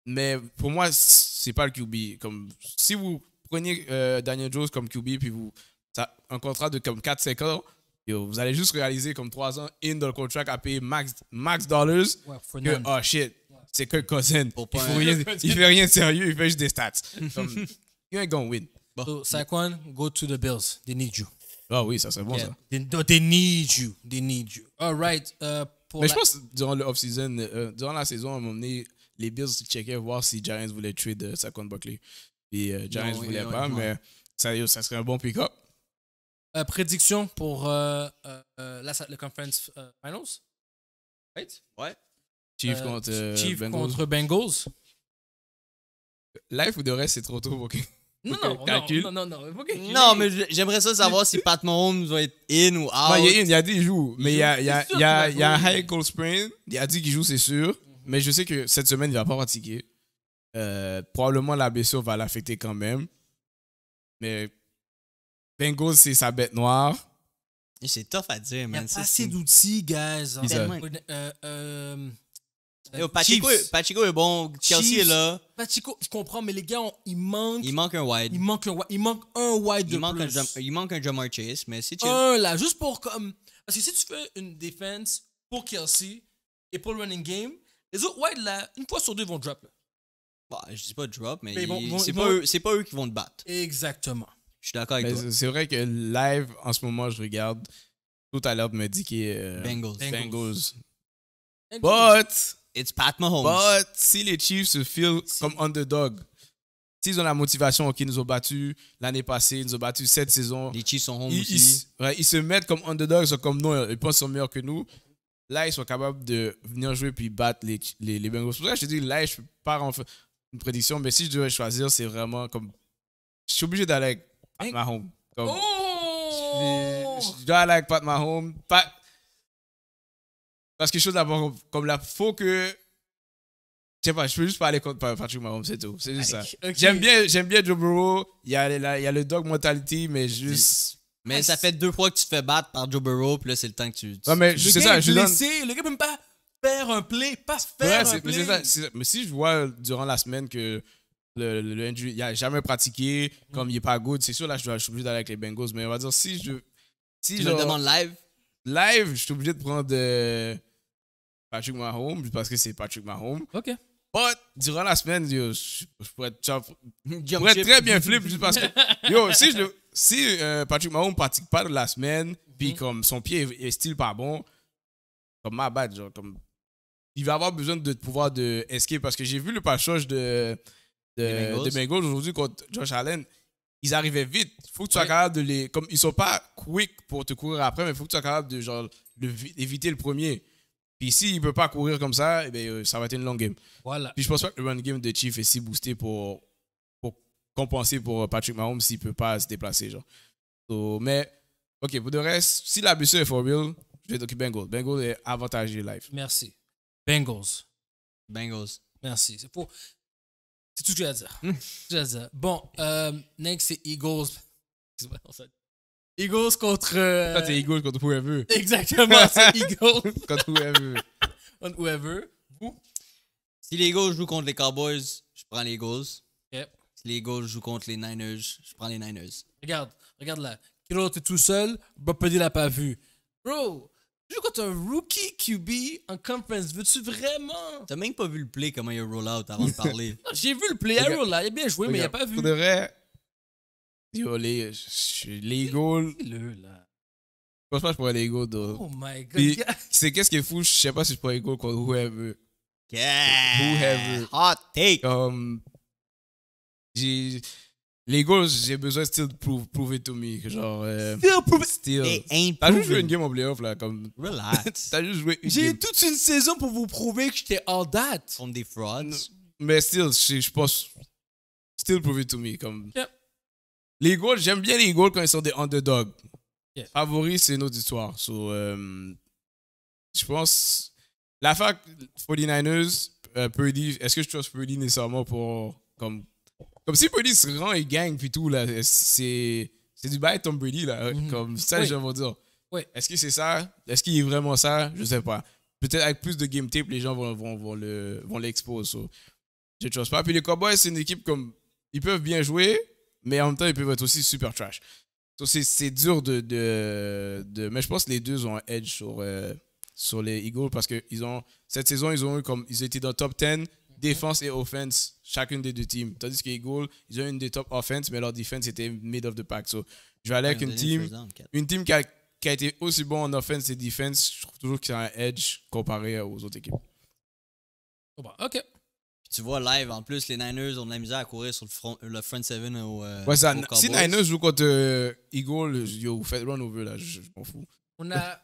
Mais pour moi, c'est pas le QB. Comme, si vous prenez euh, Daniel Jones comme QB, puis vous, ça, un contrat de comme 4-5 ans, yo, vous allez juste réaliser comme 3 ans in the contract à payer max, max dollars. oh shit, c'est que Cousin. il, fait rien, fait rien de sérieux, il fait juste des stats. <laughs> comme, you ain't gonna win. So, Saquon, go to the Bills. They need you. Ah oui, ça c'est bon ça. They, need you. They need you. All right. Uh, Mais je pense durant le off-season, euh, durant la saison, à un moment donné, les Bills checkaient voir si Giants voulait trade euh, Saquon Buckley. Puis euh, Giants ne voulait pas, mais ça serait un bon pick-up. Euh, prédiction pour euh, euh, euh la, Conference Finals? Ouais. Chief contre Bengals. Life ou de reste, c'est trop tôt pour que. Non, non, non, non, non, non. mais j'aimerais ça savoir si Pat Mahomes va être in ou out. il y a des qu'il Mais il y a, il y il y a, un high cold spring. Il a dit qu'il joue, c'est sûr. Mhm. Mais je sais que cette semaine, il ne va pas pratiquer. Euh, probablement la blessure va l'affecter quand même. Mais Bengals, c'est sa bête noire. C'est tough à dire, man. Il y a assez d'outils, guys. Hein. Pachico, est bon. Chelsea est là. Pachico, je comprends, mais les gars, il manque. Il manque un wide. Il manque un wide. Il manque un wide il de manque plus. Un, il manque un Jamar Chase, mais c'est chill. Un là, juste pour comme. Parce que si tu fais une défense pour Kelsey et pour le running game, les autres wide là, une fois sur deux, vont drop. Bah, je dis pas drop, mais, mais bon, c'est pas, eux qui vont te battre. Exactement. Je suis d'accord avec toi. C'est vrai que live, en ce moment, je regarde. Tout à l'heure, me dit qu'il est. Euh, Bengals. Bengals. But. It's Pat Mahomes. But si les Chiefs se feel comme underdog, s'ils ont la motivation, OK, ils nous ont battu l'année passée, ils nous ont battu cette saison. Les Chiefs sont home ils, aussi. Ils, se mettent comme underdog ils sont comme nous, ils pensent sont meilleurs que nous. Là, ils sont capables de venir jouer puis battre les, les, Bengals. C'est pour ça que je te dis, là, je pars en une prédiction, mais si je devais choisir, c'est vraiment comme. Je suis obligé d'aller avec Pat hein? Mahomes. Comme, oh! je, dois aller avec Pat Mahomes. Parce que chose d'abord, comme la faut que. Je sais pas, je peux juste pas aller contre Patrick Mahomes, c'est tout. C'est juste ça. J'aime bien, j'aime bien Joe Burrow. Il y, a, il y a le dog mentality, mais juste. Mais ça fait deux fois que tu te fais battre par Joe Burrow, puis là, c'est le temps que tu. tu... Ouais, mais c'est ça, je donne... Le gars peut même pas faire un play, pas faire un play. Mais, si je vois durant la semaine que le, le, il n'a jamais pratiqué, mm. comme il n'est pas good, c'est sûr, là, je, suis obligé d'aller avec les Bengals. Mais on va dire, si je. Si tu le demandes live Live, je suis obligé de prendre euh, Patrick Mahomes parce que c'est Patrick Mahomes. OK. Mais durant la semaine, je, pourrais, très bien flipper, juste parce que. Yo, si, je, si euh, Patrick Mahomes ne pratique pas la semaine, puis mm. comme son pied est, style pas bon, comme ma bad, genre, comme il va avoir besoin de pouvoir de esquiver parce que j'ai vu le passage de de, Bengals aujourd'hui contre Josh Allen. Ils arrivaient vite. Faut que tu sois capable de les. Comme ils sont pas quick pour te courir après, mais faut que tu sois capable de genre éviter le premier. Puis s'il ne peut pas courir comme ça, eh ben, euh, ça va être une longue game. Voilà. Puis je pense pas que le run game de Chief est si boosté pour, pour compenser pour euh, Patrick Mahomes s'il ne peut pas se déplacer. Genre. mais, OK, pour le reste, si la blessure est for real, je vais Bengals. Bengals est avantageux live. Merci. Bengals. Bengals. Merci. C'est tout ce que j'ai à dire. Hmm. J'ai à dire. Bon, euh, next, c'est Eagles. Eagles contre. Euh, c'est Eagles contre whoever. Exactement, c'est <laughs> Eagles. contre whoever. contre whoever. Vous? Si les Eagles jouent contre les Cowboys, je prends les Eagles. Yep. Si les Eagles jouent contre les Niners, je prends les Niners. Regarde, regarde là. Kiro, t'es tout seul. Bob Puddy l'a pas vu. Bro, quand tu un rookie QB en conference, veux-tu vraiment? T'as même pas vu le play, comment il a roll out avant de parler. <laughs> J'ai vu le play, il roll out, il a bien joué, mais il a pas vu. Pour de yo, les, les <laughs> goals. Le, là. Franchement, je pourrais les goals, Oh my god. C'est qu'est-ce qui est fou, je sais pas si je pourrais les goals contre whoever. Yeah. Whoever. Hot take. Comme. J'ai les goals, j'ai besoin still de prove, prove it to me. Genre, still prove it. Still. T'as juste joué une game en playoff, là. Comme... Relax. <laughs> T'as juste joué une J'ai toute une saison pour vous prouver que j'étais all that. Comme des frauds. Mais still, je pense. Still prove it to me. Comme... Yep. Les goals, j'aime bien les goals quand ils sont des underdogs. Yes. Favoris, c'est une autre histoire. So, euh, je pense. La fac 49ers, euh, Purdy, est-ce que je trouve Purdy nécessairement pour comme comme si Brady se rend et gagne, puis tout, là, c'est du bail Tom Brady, là. Mhm. Comme ça, les dire. Oui. Est-ce que c'est ça? Est-ce qu'il est vraiment ça? Je sais pas. Peut-être avec plus de game tape, les gens vont, vont, le vont l'exposer. Je ne pas. Puis les Cowboys, c'est une équipe comme. Ils peuvent bien jouer, mais en même temps, ils peuvent être aussi super trash. c'est dur de, de, de, Mais je pense que les deux ont un edge sur, euh, sur les Eagles parce que ils ont, cette saison, ils ont eu comme. Ils étaient dans le top 10 défense et offense, chacune des deux teams. Tandis que ils ont une des top offense, mais leur défense était mid of the pack. donc je vais aller avec une team, une team qui a, été aussi bon en offense et defense. Je trouve toujours y a un edge comparé aux autres équipes. Oh, bah, ok. tu vois live en plus, les Niners ont de la misère à courir sur le front, le seven au. Euh, si Niners joue contre Eagle, euh, Eagles, yo, faites run over là, je, m'en fous. On a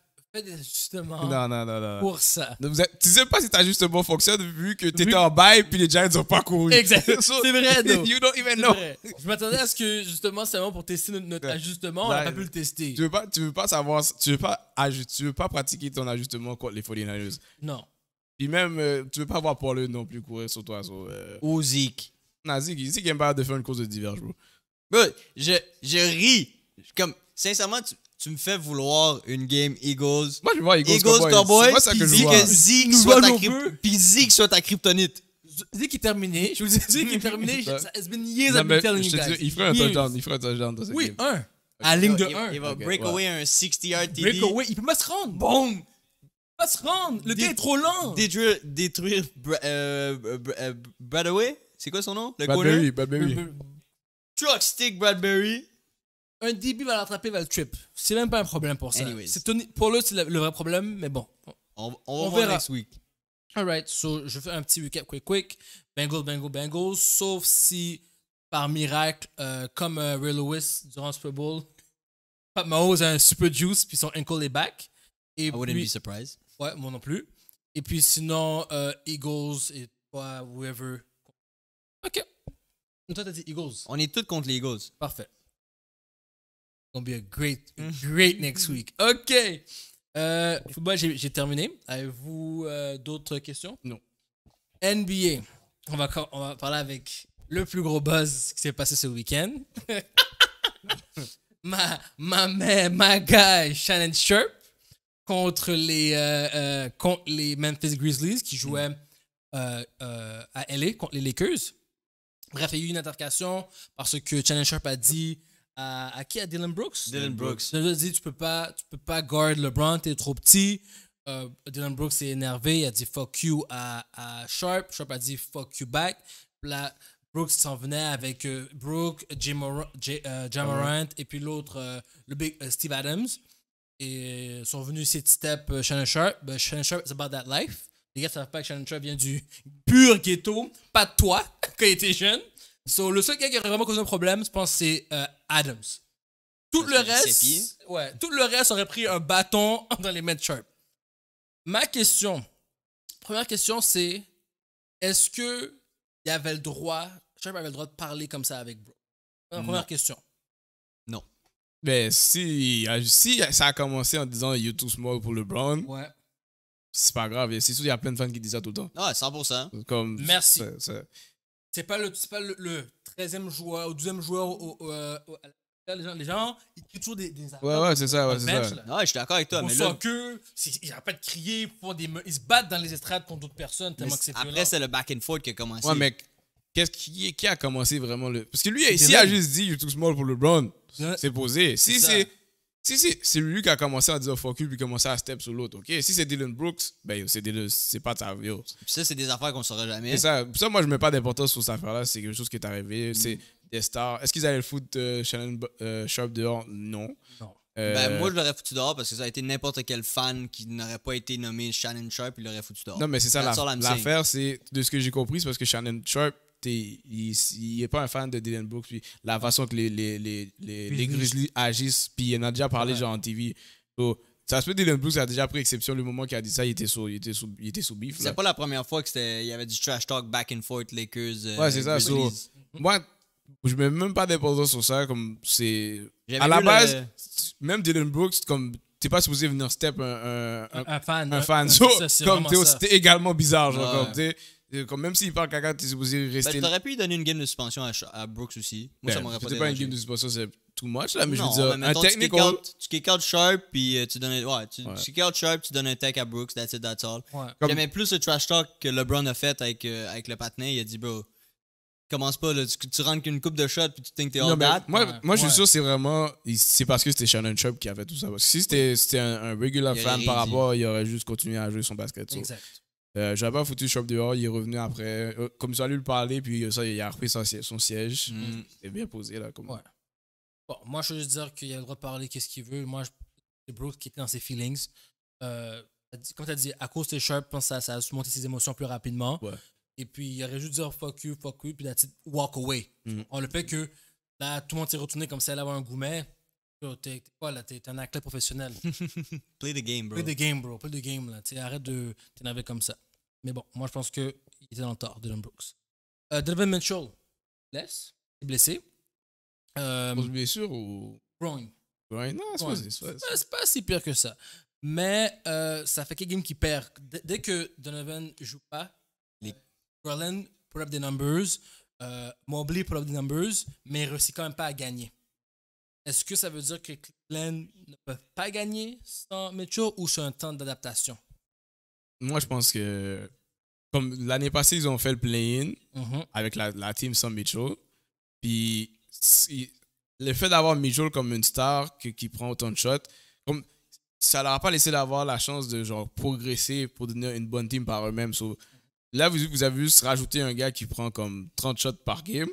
justement. Non, non, non, Pour ça. vous tu sais pas si ton ajustement fonctionne vu que tu Vu- en bail puis les Giants ont pas couru. exactement <laughs> C'est vrai, <laughs> you don't even know. Je m'attendais à ce que, justement, seulement pour tester notre, ajustement, on n'a pas pu le tester. Tu veux pas, tu veux pas savoir, tu veux pas, veux pas pratiquer ton ajustement contre les folies ers Non. Puis même, euh, tu veux pas voir Paul non plus courir sur toi. Sur, euh... Ou Zik. Non, Zik qu'il aime pas de faire une course de divers bro. je, je ris. Comme, sincèrement, tu- tu me fais vouloir une game Eagles. Moi, je vois Eagles, Eagles Cowboys. Cowboys puis que Zeke soit, ta puis Zeke soit ta kryptonite. Zeke est terminé. Je vous dis, Zeke est <laughs> terminé. Ça a been years non, mais, telling je guys. Il ferait un touchdown. Il ferait un touchdown dans cette oui, game. un. À ligne de 1. Il va break away un 60-yard TD. Break Il peut pas se rendre. bon Il peut pas se rendre. Le gars est trop lent. Détruire, détruire euh, euh, Bradaway. C'est quoi son nom? Le corner Bradbury. Truck Stick Bradbury un DB va l'attraper va le trip. C'est même pas un problème pour ça. pour eux, c'est le, vrai problème, mais bon. On, verra. next week. Alright, so je fais un petit recap quick quick. Bengals, Bengals, Bengals. Sauf si, par miracle, euh, comme euh, Ray Lewis durant Super Bowl, Pat Mahomes a un super juice, puis son ankle est back. I wouldn't be surprised. Ouais, moi non plus. Et puis sinon, euh, Eagles et toi, whoever. Ok. Toi, t'as dit Eagles. On est tous contre les Eagles. Parfait be a great, mm. great next week. <laughs> OK. Euh, football, j'ai terminé. Avez-vous euh, d'autres questions? Non. NBA. On va, on va parler avec le plus gros buzz qui s'est passé ce week-end. <laughs> ma, ma mère, ma guy, Shannon Sharp contre les, euh, contre les Memphis Grizzlies qui jouaient mm. à LA contre les Lakers. Bref, il y a eu une altercation parce que Shannon Sharp a dit à, qui À Dylan Brooks Dylan Brooks. Je lui ai dit, tu peux pas, tu peux pas guard LeBron, t'es trop petit. Euh, Dylan Brooks s'est énervé, il a dit fuck you à, Sharp. Sharp a dit fuck you back. Brooks s'en venait avec euh, Brooke, euh, Jamorant ah et puis l'autre, le big Steve Adams. Et sont venus ces step Shannon Sharp. Ben, Shannon Sharp, is about that life. Les gars ne savent pas que Shannon Sharp vient du pur ghetto, pas de toi, <laughs> quand il était jeune. Donc, le seul gars qui aurait vraiment causé un problème, je pense, c'est euh, Adams. Tout le reste. Ouais, tout le reste aurait pris un bâton <laughs> dans les mains de Sharp. Ma question, première question, c'est est-ce que il avait le droit, Sharp avait le droit de parler comme ça avec Bro Première question. Non. Mais si, euh, si ça a commencé en disant You too small for LeBron. Ouais. C'est pas grave. C'est sûr, il y a plein de fans qui disent ça tout le temps. Ah, ouais, 100%. Comme, Merci c'est pas le, pas le, 13e joueur ou 12e joueur euh, les, gens, les gens, ils crient toujours des, des Ouais, ouais, c'est ça, ouais, c'est ça. Non, je suis d'accord avec toi, mais là... que, ils n'arrêtent pas de crier, ils se battent dans les estrades contre d'autres personnes Après, c'est le back and forth qui a commencé. Ouais, mec qu'est-ce qui, a commencé vraiment le... Parce que lui, il a juste dit « You're too small pour LeBron ». C'est posé. Si c'est si, c'est lui qui a commencé à dire fuck you puis commencé à step sur l'autre, ok? Si c'est Dylan Brooks, ben c'est c'est pas ta vie. Ça, c'est des affaires qu'on saura jamais. Ça, ça, moi, je mets pas d'importance sur cette affaire-là. C'est quelque chose qui est arrivé. Mm. C'est des stars. Est-ce qu'ils allaient le foutre euh, Shannon euh, Sharp dehors? Non. Euh, ben, moi, je l'aurais foutu dehors parce que ça a été n'importe quel fan qui n'aurait pas été nommé Shannon Sharp, il l'aurait foutu dehors. Non, mais c'est ça l'affaire, c'est de ce que j'ai compris, c'est parce que Shannon Sharp il n'est pas un fan de Dylan Brooks. Puis la façon que les, les, les, les, Grizzlies agissent, puis il en a déjà parlé genre en TV. So, ça se peut Dylan Brooks a déjà pris exception le moment qu'il a dit ça, il était sous, il était sous, il était sous C'est pas la première fois qu'il y avait du trash talk back and forth, Lakers. Euh, ouais, c'est ça. moi, je ne mets même pas d'importance sur ça. Comme À la base, même Dylan Brooks, comme t'es pas supposé venir step un, un, un, un fan. Un fan. également bizarre, genre, euh, même s'il parle caca, es supposé ben, rester. t'aurais pu lui donner une game de suspension à, à Brooks aussi. Moi, ça ben, m'aurait pas C'était pas une game de suspension, c'est too much, là, mais je veux dire, un technique. Tu kick out Sharp, puis euh, tu donnes. Ouais, tu, ouais. tu kick out Sharp, tu donnes un tech à Brooks, that's it, that's all. J'aimais plus le trash talk que LeBron a fait avec, euh, avec le patinet. Il a dit, bro, commence pas, tu, rentres qu'une coupe de shot, puis tu que t'es all that. Moi, moi je suis sûr, c'est vraiment. C'est parce que c'était Shannon Sharp qui avait tout ça. si c'était un regular fan par rapport, il aurait juste continué à jouer son basket. Exact. Euh, J'avais foutu Shop dehors, il est revenu après. Euh, comme ça, lui le parler, puis euh, ça, il a repris son, siège. Mm. bien posé, là. Comme... Ouais. Bon, moi, je veux juste dire qu'il a le droit de parler qu'est-ce qu'il veut. Moi, c'est Bro qui était dans ses feelings. Euh, comme tu as dit, à cause de Sharp, ça, a surmonté ses émotions plus rapidement. Ouais. Et puis, il aurait juste dit « fuck you, fuck you, puis la petite walk away. On mm. le fait que là, tout le monde s'est retourné comme si elle avait un gourmet. T'es quoi là? T'es un athlète professionnel. <laughs> Play the game, bro. Play the game, bro. Play the game, là. arrête de t'énerver comme ça. Mais bon, moi je pense qu'il était dans le tort, Dylan Brooks. Euh, Donovan Mitchell blessé est blessé. Euh, ou. Groin. non, euh, c'est pas, si pire que ça. Mais euh, ça fait quelques games qu'il perd. dès que Donovan joue pas, les... Garland pull up des numbers, euh, Mobley pull up des numbers, mais il réussit quand même pas à gagner. Est-ce que ça veut dire que Glenn ne peut pas gagner sans Mitchell ou c'est un temps d'adaptation? Moi, je pense que comme l'année passée, ils ont fait le play-in mhm. avec la, team sans Mitchell. Puis le fait d'avoir Mitchell comme une star qui, prend autant de shots, comme, ça leur a pas laissé d'avoir la chance de genre progresser pour devenir une bonne team par eux-mêmes. là, vous, vous avez juste rajouté un gars qui prend comme 30 shots par game.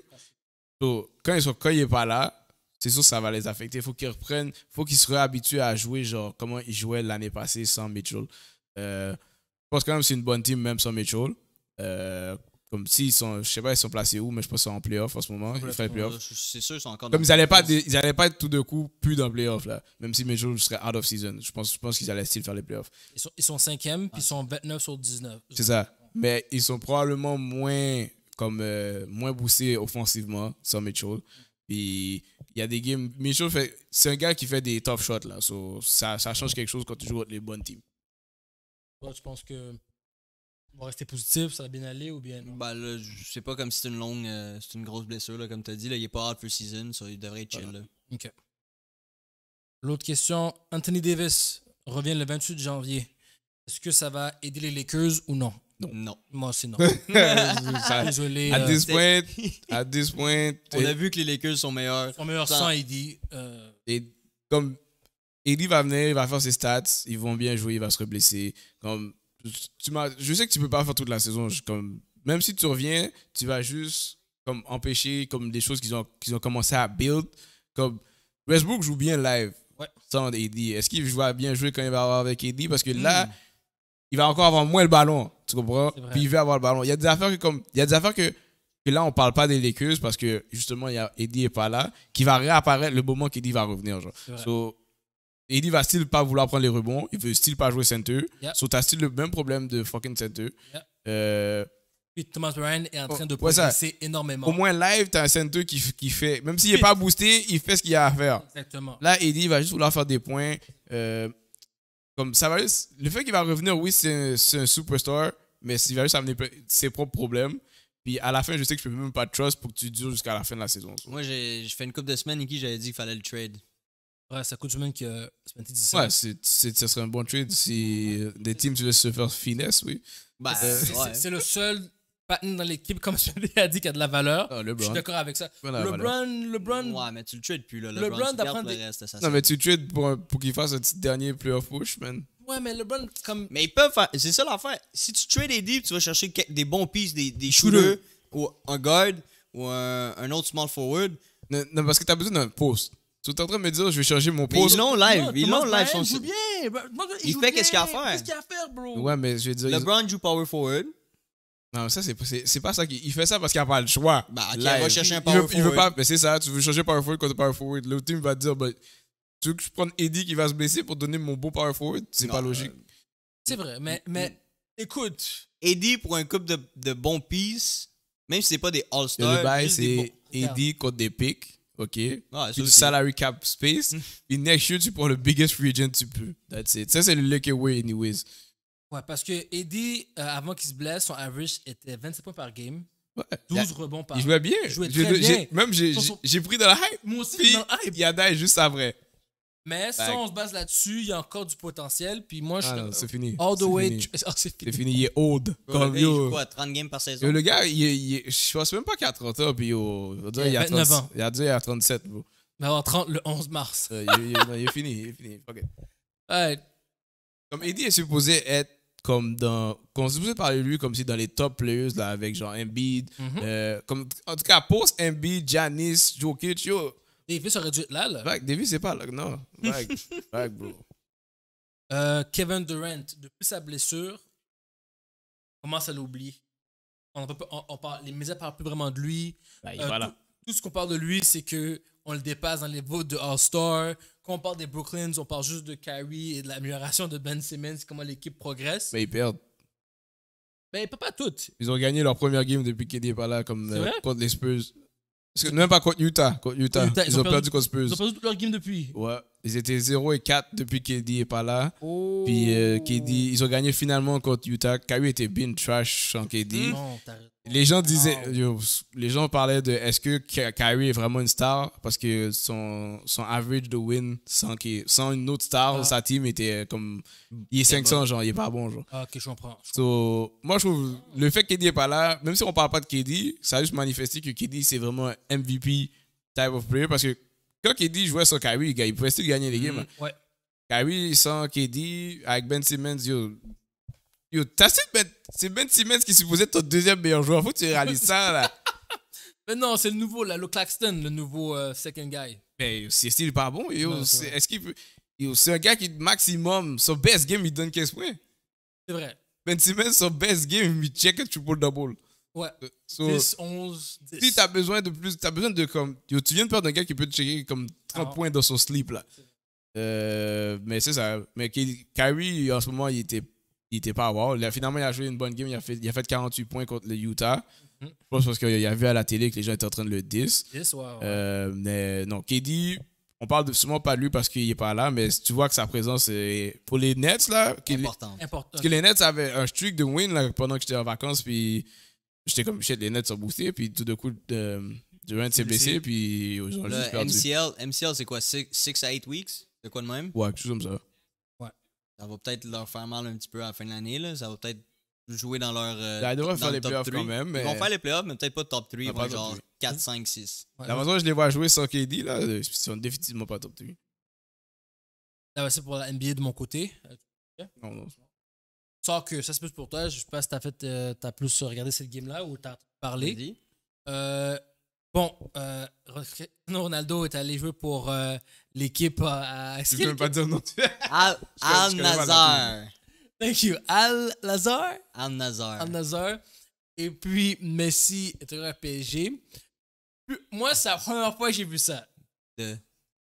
quand, ils sont, il n'est pas là, c'est sûr que ça va les affecter. Il faut qu'ils reprennent, faut qu'ils se réhabituent à jouer genre comment ils jouaient l'année passée sans Mitchell. Euh, je pense quand même que c'est une bonne team, même sans Mitchell. Euh, comme s'ils sont, je sais pas, ils sont placés où, mais je pense qu'ils sont en playoff en ce moment. Ils C'est sûr, ils Comme ils n'allaient pas, ils pas être tout de coup plus dans playoff, là. Même si Mitchell serait out of season. Je pense, je pense qu'ils allaient still faire les playoffs. Ils sont, ils sont cinquième, puis ils sont 29 sur 19. C'est ça. Mais ils sont probablement moins, comme, euh, moins boostés offensivement sans Mitchell. Puis il y a des games. Mitchell, c'est un gars qui fait des tough shots, là. ça, ça change quelque chose quand tu joues avec les bonnes teams tu penses que on va rester positif, ça va bien aller ou bien. Non? Ben je c'est pas comme si c'est une longue. Euh, c'est une grosse blessure, là, comme tu as dit. Là, il est pas hard for season, ça, il devrait être chill. L'autre question Anthony Davis revient le 28 janvier. Est-ce que ça va aider les Lakers ou non? Non. Moi, <laughs> euh, c'est non. Désolé. <laughs> À this point, à this point. On a vu que les Lakers sont meilleurs. sont meilleurs sans, euh, Et comme et va venir, il va faire ses stats, ils vont bien jouer, il va se reblesser. Comme, tu je sais que tu peux pas faire toute la saison. Comme, même si tu reviens, tu vas juste comme, empêcher comme, des choses qu'ils ont, qu'ils ont commencé à build. Comme, Westbrook joue bien live ouais. sans AD. Est-ce qu'il va bien jouer quand il va avoir avec Eddie Parce que hmm. là, il va encore avoir moins le ballon. Tu comprends? Puis il veut avoir le ballon. Il y a des affaires que, comme, il y a des affaires que, là, on parle pas des Lakers parce que justement, il y a Eddie est pas là, qui va réapparaître le moment qu'Eddie va revenir. Genre. Eddie il va still pas vouloir prendre les rebonds. Il veut still pas jouer center. Yep. So, t'as still le même problème de fucking center. Puis euh, Thomas Bryan est en oh, train de progresser énormément. Au moins live, as un center qui, qui fait, même s'il n'est pas boosté, il fait ce qu'il a à faire. Exactement. Là, Eddie va juste vouloir faire des points. Euh, comme ça va le fait qu'il va revenir, oui, c'est un, un, superstar, mais il va juste amener ses propres problèmes. Puis à la fin, je sais que je peux même pas trust pour que tu dures jusqu'à la fin de la saison. Moi, j'ai fait une couple de semaines, qui j'avais dit qu'il fallait le trade. Ouais, ça coûte du même que Spencer Ouais, c'est, c'est, ça serait un bon trade si euh, des teams tu veulent se faire finesse, oui. Bah, c'est, le seul pattern dans l'équipe, <laughs> comme je l'ai dit, qui a de la valeur. Ah, je suis d'accord avec ça. LeBron, LeBron, Ouais, mais tu le trades plus, là. LeBron, LeBron d'aprendre des... le reste, ça. Non, mais tu trades pour, pour qu'il fasse un petit dernier playoff push, man. Ouais, mais LeBron, comme. Mais ils peuvent faire. C'est ça l'affaire. Si tu trades des tu vas chercher des bons pistes, des, des shooters, ou un guard, ou un, autre small forward. Non, parce que t'as besoin d'un poste. Tu es en train de me dire, je vais changer mon pose. Ils l'ont live. Ils l'ont live. Son... Bah, il bien. Il, fait qu'est-ce qu'il a à faire. Qu'est-ce qu'il a à faire, bro? Ouais, mais je vais dire. LeBron joue power forward. Non, ça, c'est pas ça. Il fait ça parce qu'il n'a pas le choix. Bah, il va chercher un power forward. Il veut pas. Mais c'est ça. Tu veux changer power forward contre power forward. Le team va dire, bah, tu veux que je prenne Eddie qui va se blesser pour donner mon beau power forward? C'est pas logique. C'est vrai, mais, mais écoute. Eddie pour un couple de, de bons pieces, même si c'est pas des All-Stars. Le bail, c'est Eddie contre des pics. OK? Ah, puis le salary cap space. Mm. Puis next year, tu prends le biggest free agent tu peux. That's it. Ça, c'est le lucky way, anyways. Ouais, parce que Eddie, euh, avant qu'il se blesse, son average était 27 points par game. Ouais. 12 rebonds par Il jouait bien. Il jouait très bien. Même j'ai pris de la hype. Moi aussi, puis, dans la hype. Yada est juste à vrai mais si on se base là-dessus, il y a encore du potentiel. Puis moi, je. Ah c'est fini. All the c'est <laughs> ah, fini. il est old. Comme est Il joue quoi, 30 games par saison? le gars, il, ne je pense même pas qu'il a 30 ans, puis il, a 9 ans. Il a dit a 37, Il va avoir 30 le 11 mars. il, est fini, il est fini. OK. Comme Eddie est supposé être comme dans. Qu'on se supposé parler de lui comme si dans les top players, là, avec genre Embiid. Mhm. Euh, comme, en tout cas, post-Embiid, Janis, Jokic, yo Davis aurait dû être là, là. c'est pas là, non. Like, <laughs> bro. Euh, Kevin Durant, depuis sa blessure, commence à l'oublier. On, on, les médias parlent plus vraiment de lui. voilà. Ben, euh, tout, ce qu'on parle de lui, c'est que on le dépasse dans les votes de All-Star. Quand on parle des Brooklyns, on parle juste de Kyrie et de l'amélioration de Ben Simmons, comment l'équipe progresse. Mais ils perdent. Mais ben, pas, pas toutes. Ils ont gagné leur première game depuis qu'il n'est pas là, comme euh, contre les Spurs. Parce que même pas contre Utah. Contre Utah. ils, ont, perdu, contre Spurs. Ils ont perdu toutes leurs games depuis. Ouais. Ils étaient 0 et 4 depuis que KD n'est pas là. Oh. Puis euh, KD, ils ont gagné finalement contre Utah. KU était bien trash en KD les gens disaient, les gens parlaient de est-ce que Kyrie est vraiment une star parce que son, son average de win sans, sans une autre star, ah. dans sa team était euh, comme il est 500 genre, il est pas bon genre. Ah, ok, je comprends. so, moi je trouve le fait qu'Eddie est pas là, même si on parle pas de KD, ça a juste manifesté que KD c'est vraiment un MVP type of player parce que quand KD jouait sans Kyrie, il pouvait still gagner les mm, games. ouais. Kyrie sans KD avec Ben Simmons, yo, Yo, t'as c'est Ben Simmons qui supposait être ton deuxième meilleur joueur. Faut que tu réalises ça, là. <laughs> Mais non, c'est le nouveau, là, le Claxton, le nouveau euh, second guy. Mais c'est pas bon. Est-ce qu'il peut. C'est un gars qui, maximum, son best game, il donne 15 points. C'est vrai. Ben Simmons, son best game, il check un triple-double. Ouais. Euh, so, 10, 11, 10. Si t'as besoin de plus, t'as besoin de comme. tu viens de perdre un gars qui peut te checker comme 30 ah. points dans son sleep, là. Euh, mais c'est ça. Mais Kyrie, en ce moment, il était il était pas à voir. finalement, il a joué une bonne game. Il a fait, il a fait 48 points contre le Utah. Mhm. Je pense parce qu'il a vu à la télé que les gens étaient en train de le 10. Euh, mais non, KD, on parle sûrement pas de lui parce qu'il est pas là, mais tu vois que sa présence pour les Nets là. Important. Parce que les Nets avaient un streak de win pendant que j'étais en vacances, puis j'étais comme shit, les Nets sont boostés, puis tout d'un coup, euh, Durant s'est blessé, puis aujourd'hui MCL, MCL c'est quoi 6 à 8 weeks C'est quoi de même Ouais, quelque chose comme ça. Ça va peut-être leur faire mal un petit peu à la fin de l'année. Ça va peut-être jouer dans leur. Euh, devrait ben, ils devraient faire les playoffs quand même. Ils vont faire les playoffs, mais peut-être pas top 3. Ils vont genre 4, 5, 6. Ouais, la je les vois jouer sans KD, là, euh, ils sont définitivement pas top 3. va c'est pour la NBA de mon côté. Non, non. Sauf que ça se plus pour toi, je sais pas si t'as fait euh, t'as plus regardé cette game là ou t'as parlé. Euh, Bon, euh, Ronaldo est allé jouer pour euh, l'équipe à. Je pas dire <laughs> Al, Al Nazar. Thank you. Al Nazar. Al Nazar. Al Nazar. Et puis Messi est au PSG. Moi, c'est la première fois que j'ai vu ça.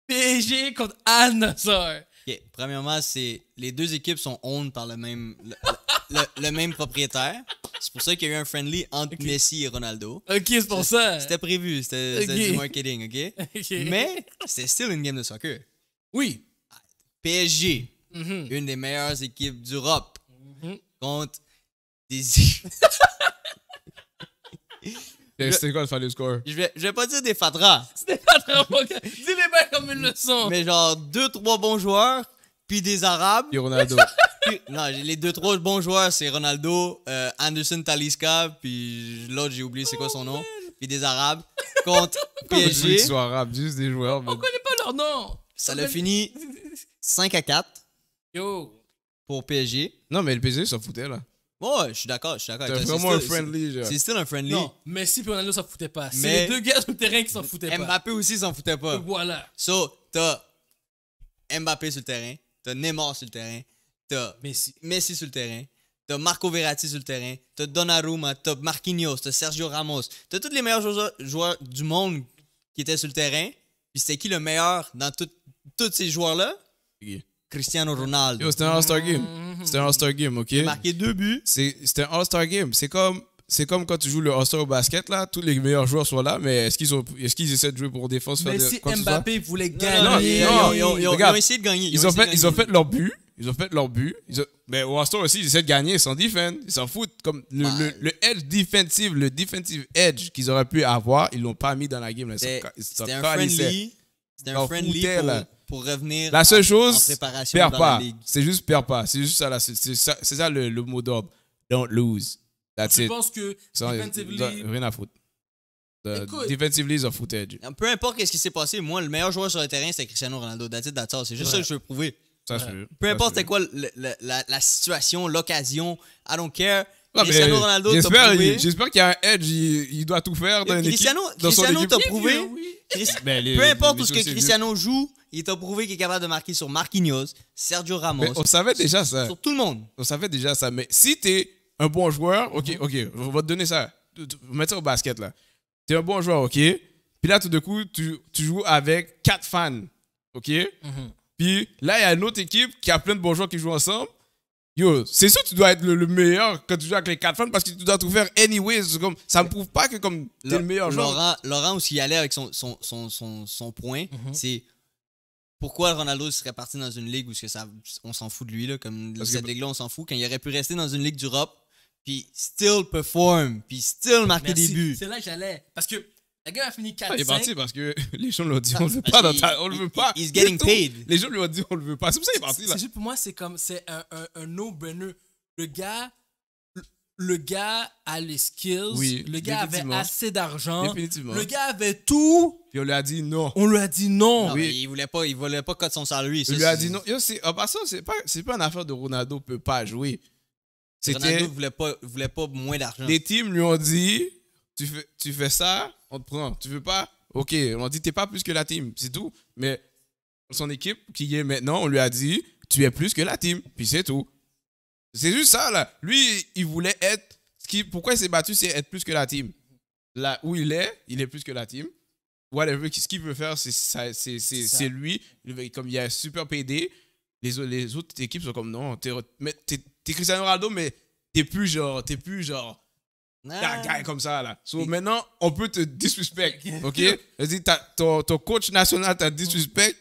PSG contre Al Nazar. Ok, Premièrement, c'est les deux équipes sont owned par le même le, même propriétaire. C'est pour ça qu'il y a eu un friendly entre Messi et Ronaldo. Ok, c'est pour ça. C'était prévu, c'était du marketing, <laughs> ok? Mais c'était still une game de soccer. Oui. PSG, mhm. une des meilleures équipes d'Europe, mhm. contre des. <laughs> C'était quoi le final score? Je vais, vais pas dire des fatras. C'était des fatras, Dis-les bien comme une leçon. Mais genre, deux, trois bons joueurs, puis des Arabes. Et Ronaldo. <laughs> Non, les deux, trois bons joueurs, c'est Ronaldo, euh, Anderson Talisca, puis l'autre, j'ai oublié c'est quoi son nom, oh, puis des Arabes, contre PSG. qu'ils sont arabes, juste des joueurs. On connaît pas leur nom. Ça l'a fini 5 à 4. Yo. Pour PSG. Non, mais le PSG s'en foutait, là. ouais, je suis d'accord, je suis d'accord. C'est vraiment un friendly, C'est still un friendly. Non, Messi et Ronaldo s'en foutaient pas. C'est les deux gars sur le terrain qui s'en foutaient pas. Mbappé aussi s'en foutait pas. Voilà. So, t'as Mbappé sur le terrain, t'as Neymar sur le terrain, t'as Messi. Messi sur le terrain, t'as Marco Verratti sur le terrain, t'as Donnarumma, t'as Marquinhos, t'as Sergio Ramos, t'as tous les meilleurs joueurs, du monde qui étaient sur le terrain. Puis c'était qui le meilleur dans tous ces joueurs-là? Cristiano Ronaldo. C'était un All-Star Game. Mm-hmm. C'était un All-Star Game, OK? Il a marqué deux buts. C'était un All-Star Game. C'est comme c'est comme quand tu joues le All-Star au basket, là, tous les meilleurs joueurs sont là, mais est-ce qu'ils est essaient de jouer pour défense? Mais si Mbappé voulait gagner, ils, ont, essayé de gagner. Ils, ont, fait, ils ont fait leur but, ils ont fait leur but. Ils ont... Mais aussi, ils essaient de gagner sans defense. Ils s'en foutent. Comme le, le, edge defensive, le defensive edge qu'ils auraient pu avoir, ils ne l'ont pas mis dans la game. C'était un friendly. C'était un friendly pour, revenir La seule en, chose, ligue. pas. C'est juste perd pas. C'est juste ça, c'est ça, le, mot d'ordre. Don't lose. That's Je pense que defensively... Rien à foutre. defensively, ils ont foutu Peu importe ce qui s'est passé, moi, le meilleur joueur sur le terrain, c'est Cristiano Ronaldo. That's it, C'est juste ça que je veux prouver. Peu importe c'est quoi la, situation, l'occasion, I don't care. Cristiano Ronaldo t'a J'espère prouvé. j'espère qu'il y a un edge, il, doit tout faire dans, Cristiano, équipe, Cristiano t'a prouvé. <laughs> Ben, peu importe ce que Cristiano joue, il t'a prouvé qu'il est capable de marquer sur Marquinhos, Sergio Ramos, on savait déjà ça. sur tout le monde. On savait déjà ça. Mais si t'es un bon joueur, ok, mhm. ok, on va te donner ça. Tu- ça au basket là. T'es un bon joueur, ok. Puis là, tout de coup, tu, tu joues avec quatre fans, ok. Mhm. Puis là, il y a une autre équipe qui a plein de bons joueurs qui jouent ensemble. Yo, c'est sûr que tu dois être le, meilleur quand tu joues avec les quatre fans parce que tu dois tout faire anyways. Comme, ça me prouve pas que comme es le, le meilleur joueur. Laurent, Laurent aussi allait avec son, son, son, son point, mhm. c'est pourquoi Ronaldo serait parti dans une ligue où que ça, on s'en fout de lui, là, comme cette ligue-là, on s'en fout, quand il aurait pu rester dans une ligue d'Europe, puis still perform, puis still marquer des buts. C'est là que j'allais. Parce que la game a fini 4-5. Ah, il est parti parce que <laughs> les gens lui ont dit on le veut pas, on le veut pas. getting paid. Les gens lui ont dit on le veut pas. C'est pour ça qu'il est parti pour moi, c'est comme, c'est un, un, un no-brainer. Le gars, le gars a les skills. le gars avait assez d'argent. Le gars avait tout. Puis on lui a dit non. On lui a dit non. non oui. il voulait pas, il voulait pas coter son salaire. Il lui a dit non. Yo, en passant, c'est pas, c'est pas une affaire de Ronaldo peut pas jouer. Ronaldo voulait pas, voulait pas moins d'argent. Les teams lui ont dit, tu fais, tu fais ça, on te prend. Tu veux pas? OK, on dit, t'es pas plus que la team, c'est tout. Mais son équipe qui est maintenant, on lui a dit, tu es plus que la team, puis c'est tout. C'est juste ça, là. Lui, il voulait être. pourquoi il s'est battu, c'est être plus que la team. Là où il est, il est plus que la team. Whatever, ce qu'il veut faire, c'est lui. Comme il y a super PD, les, autres équipes sont comme non, t'es Cristiano Ronaldo, mais t'es plus genre, t'es plus genre ah. Gars, comme ça, là. maintenant, on peut te disrespect. <laughs> OK? Vas-y, ton, coach national t'a disrespect.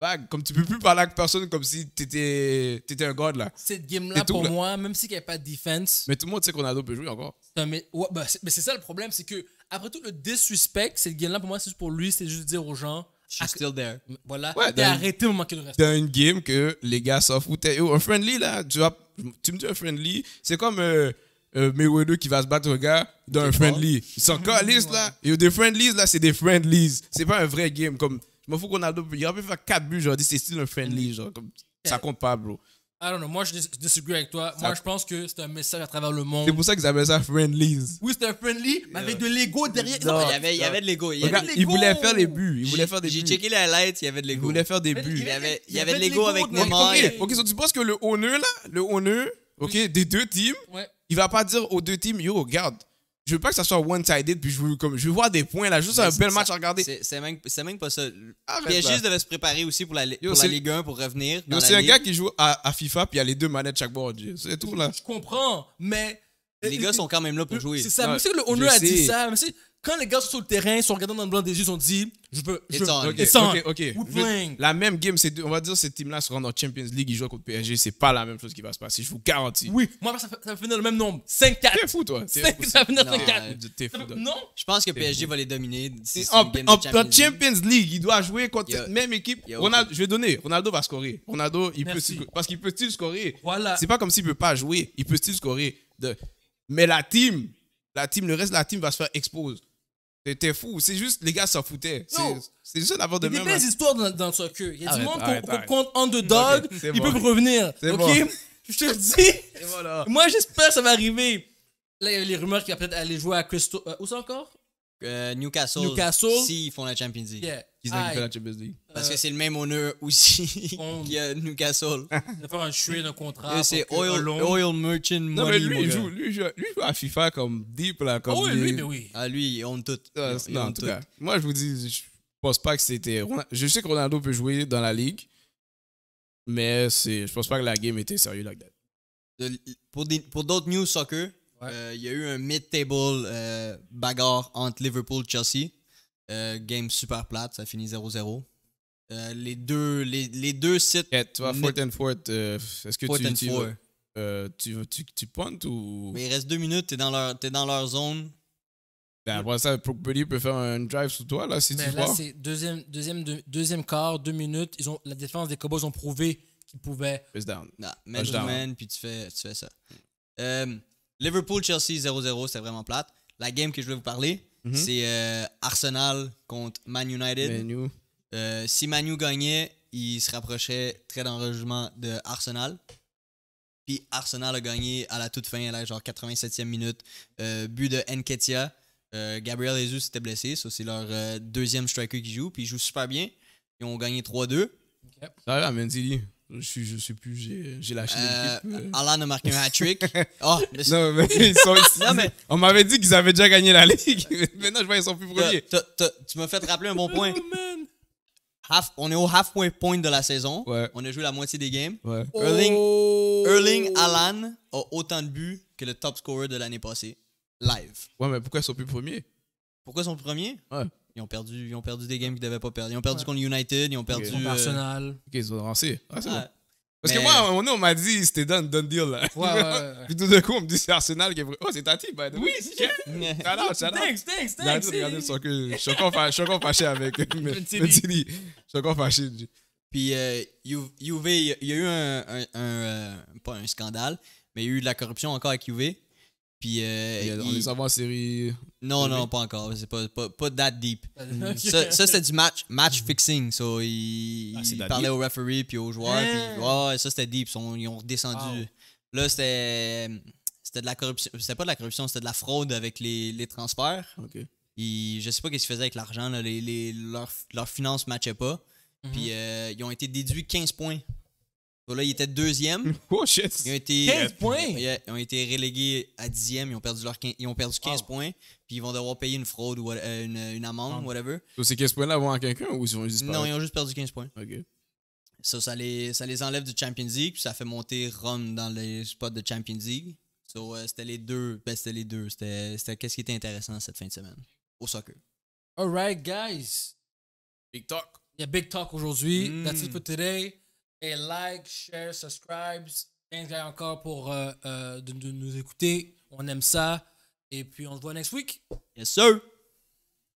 Bah, comme tu peux plus parler à personne comme si tu étais un god, là. Cette game-là, pour moi, même si qu'il n'y a pas de defense. Mais tout le monde sait qu'on a d'autres jouer encore. Bah, mais c'est ça le problème, c'est que, après tout, le disrespect, cette game-là, pour moi, c'est juste pour lui, c'est juste dire aux gens. She's still there. Voilà. Ouais, arrêté au moment le reste. T'as une game que les gars s'en foutent. un friendly, là, tu, me dis un friendly, c'est comme. Euh, euh, Mayweather qui va se battre, regarde, dans un friendly. Ils sont calés, là. Et des friendlies, là, c'est des friendlies. C'est pas un vrai game. Comme, je m'en fous qu'on a Il aurait pu faire 4 buts, genre, c'est style un friendly, mm. genre. Comme, ça compte pas, bro. I don't know. Moi, je disagree avec toi. Moi, je pense que c'est un message à travers le monde. C'est pour ça qu'ils appellent ça friendlies. Oui, c'est un friendly, mais avec de l'ego derrière. Non, il y avait, il y avait de l'ego. Il, voulait faire des buts. Il voulait faire des buts. J'ai checké les highlights, il y avait de l'ego. Il voulait faire des buts. Il y avait, il y avait de l'ego avec Neymar. Ok, ok, tu penses que le honneur, là, le honneur, ok, des deux teams, il va pas dire aux deux teams, yo, regarde, je veux pas que ça soit one-sided, puis je veux, comme, je veux voir des points là, juste un bel match à regarder. C'est même, même, pas ça. PSG devait se préparer aussi pour la, la Ligue 1 pour revenir. C'est un gars qui joue à, à FIFA, puis il y a les deux manettes chaque bord. C'est tout là. Je comprends, mais. Les gars sont quand même là pour euh, jouer. C'est ça, monsieur le honneur a dit ça. Monsieur, quand les gars sont sur le terrain, ils sont regardés dans le blanc des yeux, ils ont dit Je veux. Je veux. La même game, on va dire, cette teams-là se rendent en Champions League, ils jouent contre PSG, c'est pas la même chose qui va se passer, je vous garantis. Oui, moi, ça, ça va finir le même nombre 5-4. T'es fou, toi. 5, ça va finir 5-4. Non, Je pense que PSG va les dominer. En, Champions League, il doit jouer contre cette même équipe. Ronaldo, je vais donner. Ronaldo va scorer. Ronaldo, il peut. Parce qu'il peut-il scorer Voilà. C'est pas comme s'il peut pas jouer. Il peut-il scorer mais la team, la team, le reste de la team va se faire expose. T'es fou. C'est juste, les gars s'en foutaient. C'est juste d'avoir de même. Il y a des histoires dans, dans ce queue. Il y a du monde qui compte underdog. Okay, ils peuvent revenir. OK? Bon. <laughs> Je te le dis. Voilà. Moi, j'espère que ça va arriver. Là, il y a les rumeurs qu'il va peut-être aller jouer à Crystal. Euh, où c'est encore? Euh, Newcastle. Newcastle. Si, ils font la Champions League. Yeah. Euh, Parce que c'est le même honneur aussi <laughs> qu'il y a Newcastle. Il <laughs> faire un chouette d'un contrat. C'est oil, oil Merchant Non, mais lui, il joue, lui, à FIFA comme deep, là. Comme ah lui, mais oui. Ah, lui, il honte tout. Ah, en tout moi, je vous dis, je pense pas que c'était. Je sais que Ronaldo peut jouer dans la ligue, mais c'est, je pense pas que la game était sérieuse like pour, pour d'autres news soccer, euh, il y a eu un mid-table euh, bagarre entre Liverpool et Chelsea. Euh, game super plate, ça finit 0-0. Euh, les, deux, les, les deux sites. Eh, toi, Fort and Fort, euh, est-ce que tu, ou. Mais il reste deux minutes, t'es dans, leur, es dans leur zone. Ben, après ça, Pretty peut faire un drive sous toi, là, si tu tu là, c'est deuxième, deuxième, deuxième quart, deux minutes. Ils ont, la défense des Cowboys ont prouvé qu'ils pouvaient. Push down. nah, man, puis tu fais, tu fais ça. Liverpool-Chelsea 0-0, c'était vraiment plate. La game que je voulais vous parler, Mm-hmm. C'est euh, Arsenal contre Man United. Euh, si Manu gagnait, il se rapprochait très dangereusement de Arsenal. Puis Arsenal a gagné à la toute fin, à la genre 87e minute. Euh, but de Nketia. Gabriel Jesus était blessé. Ça, c'est leur deuxième striker qui joue. Puis ils jouent super bien. Ils ont gagné 3-2. Je sais plus, j'ai lâché euh, Alan a marqué un hat-trick. <laughs> Oh, non, mais ils sont ici. non, mais... On m'avait dit qu'ils avaient déjà gagné la ligue. <laughs> Maintenant, je vois, ils sont plus premiers. tu m'as fait rappeler un bon point. Oh, half, on est au half point de la saison. Ouais. On a joué la moitié des games. Ouais. Erling, oh. Erling Alan a autant de buts que le top scorer de l'année passée. Live. Ouais, mais pourquoi ils sont plus premiers? Pourquoi ils sont premiers? Ouais. Ils ont perdu, ils ont perdu des games qu'ils devaient pas perdre. Ils ont perdu contre United, ils ont perdu. Contre euh, Arsenal. Ok, ils ont avancé. Ah, c'est Parce que moi, on, m'a dit c'était done, done deal. Là. Ouais, <laughs> ouais, Puis tout d'un coup, on me dit c'est Arsenal qui est. Oh, c'est Tati, ben. Oui, c'est <laughs> Shout out, Thanks, thanks, thanks. Regardez son cul. Je suis encore fâché avec <laughs> Metili. Je suis encore fâché. Puis, euh, il y a eu un, euh, Pas un scandale, mais il y a eu de la corruption encore avec UV. Puis, euh, on il... les en série. Non, non, pas encore. C'est pas, pas, pas, that deep. <laughs> Ça, c'était du match, match fixing. So, il, ah, parlait au referee puis aux joueurs. Hein? ça, c'était deep. ils ont redescendu. Là, c'était c'était de la corruption. C'était pas de la corruption, c'était de la fraude avec les, les transferts. ok je sais pas ce qu'ils faisaient avec l'argent. Les, leurs finances matchaient pas. Mhm. Puis, euh, ils ont été déduits 15 points là, ils étaient deuxième. <laughs> Oh Ils ont été, 15 euh, points! Ils, ont été relégués à dixième. Ils ont perdu, leur, ils ont perdu 15 points. Puis ils vont devoir payer une fraude ou euh, une, une, amende, whatever. Donc, ces 15 points-là vont à quelqu'un ou ils ont juste Non, ils ont juste perdu 15 points. OK. Ça, les, ça les enlève du Champions League. Puis ça fait monter Rome dans les spots de Champions League. Euh, ben, c'était les deux. c'était les deux. C'était qu'est-ce qui était intéressant cette fin de semaine au soccer. All right, guys. Big talk. Il y a big talk aujourd'hui. That's it mm. for today like, share, subscribe. Thanks encore pour euh, euh, de, nous écouter. On aime ça. Et puis on se voit next week. Yes, sir.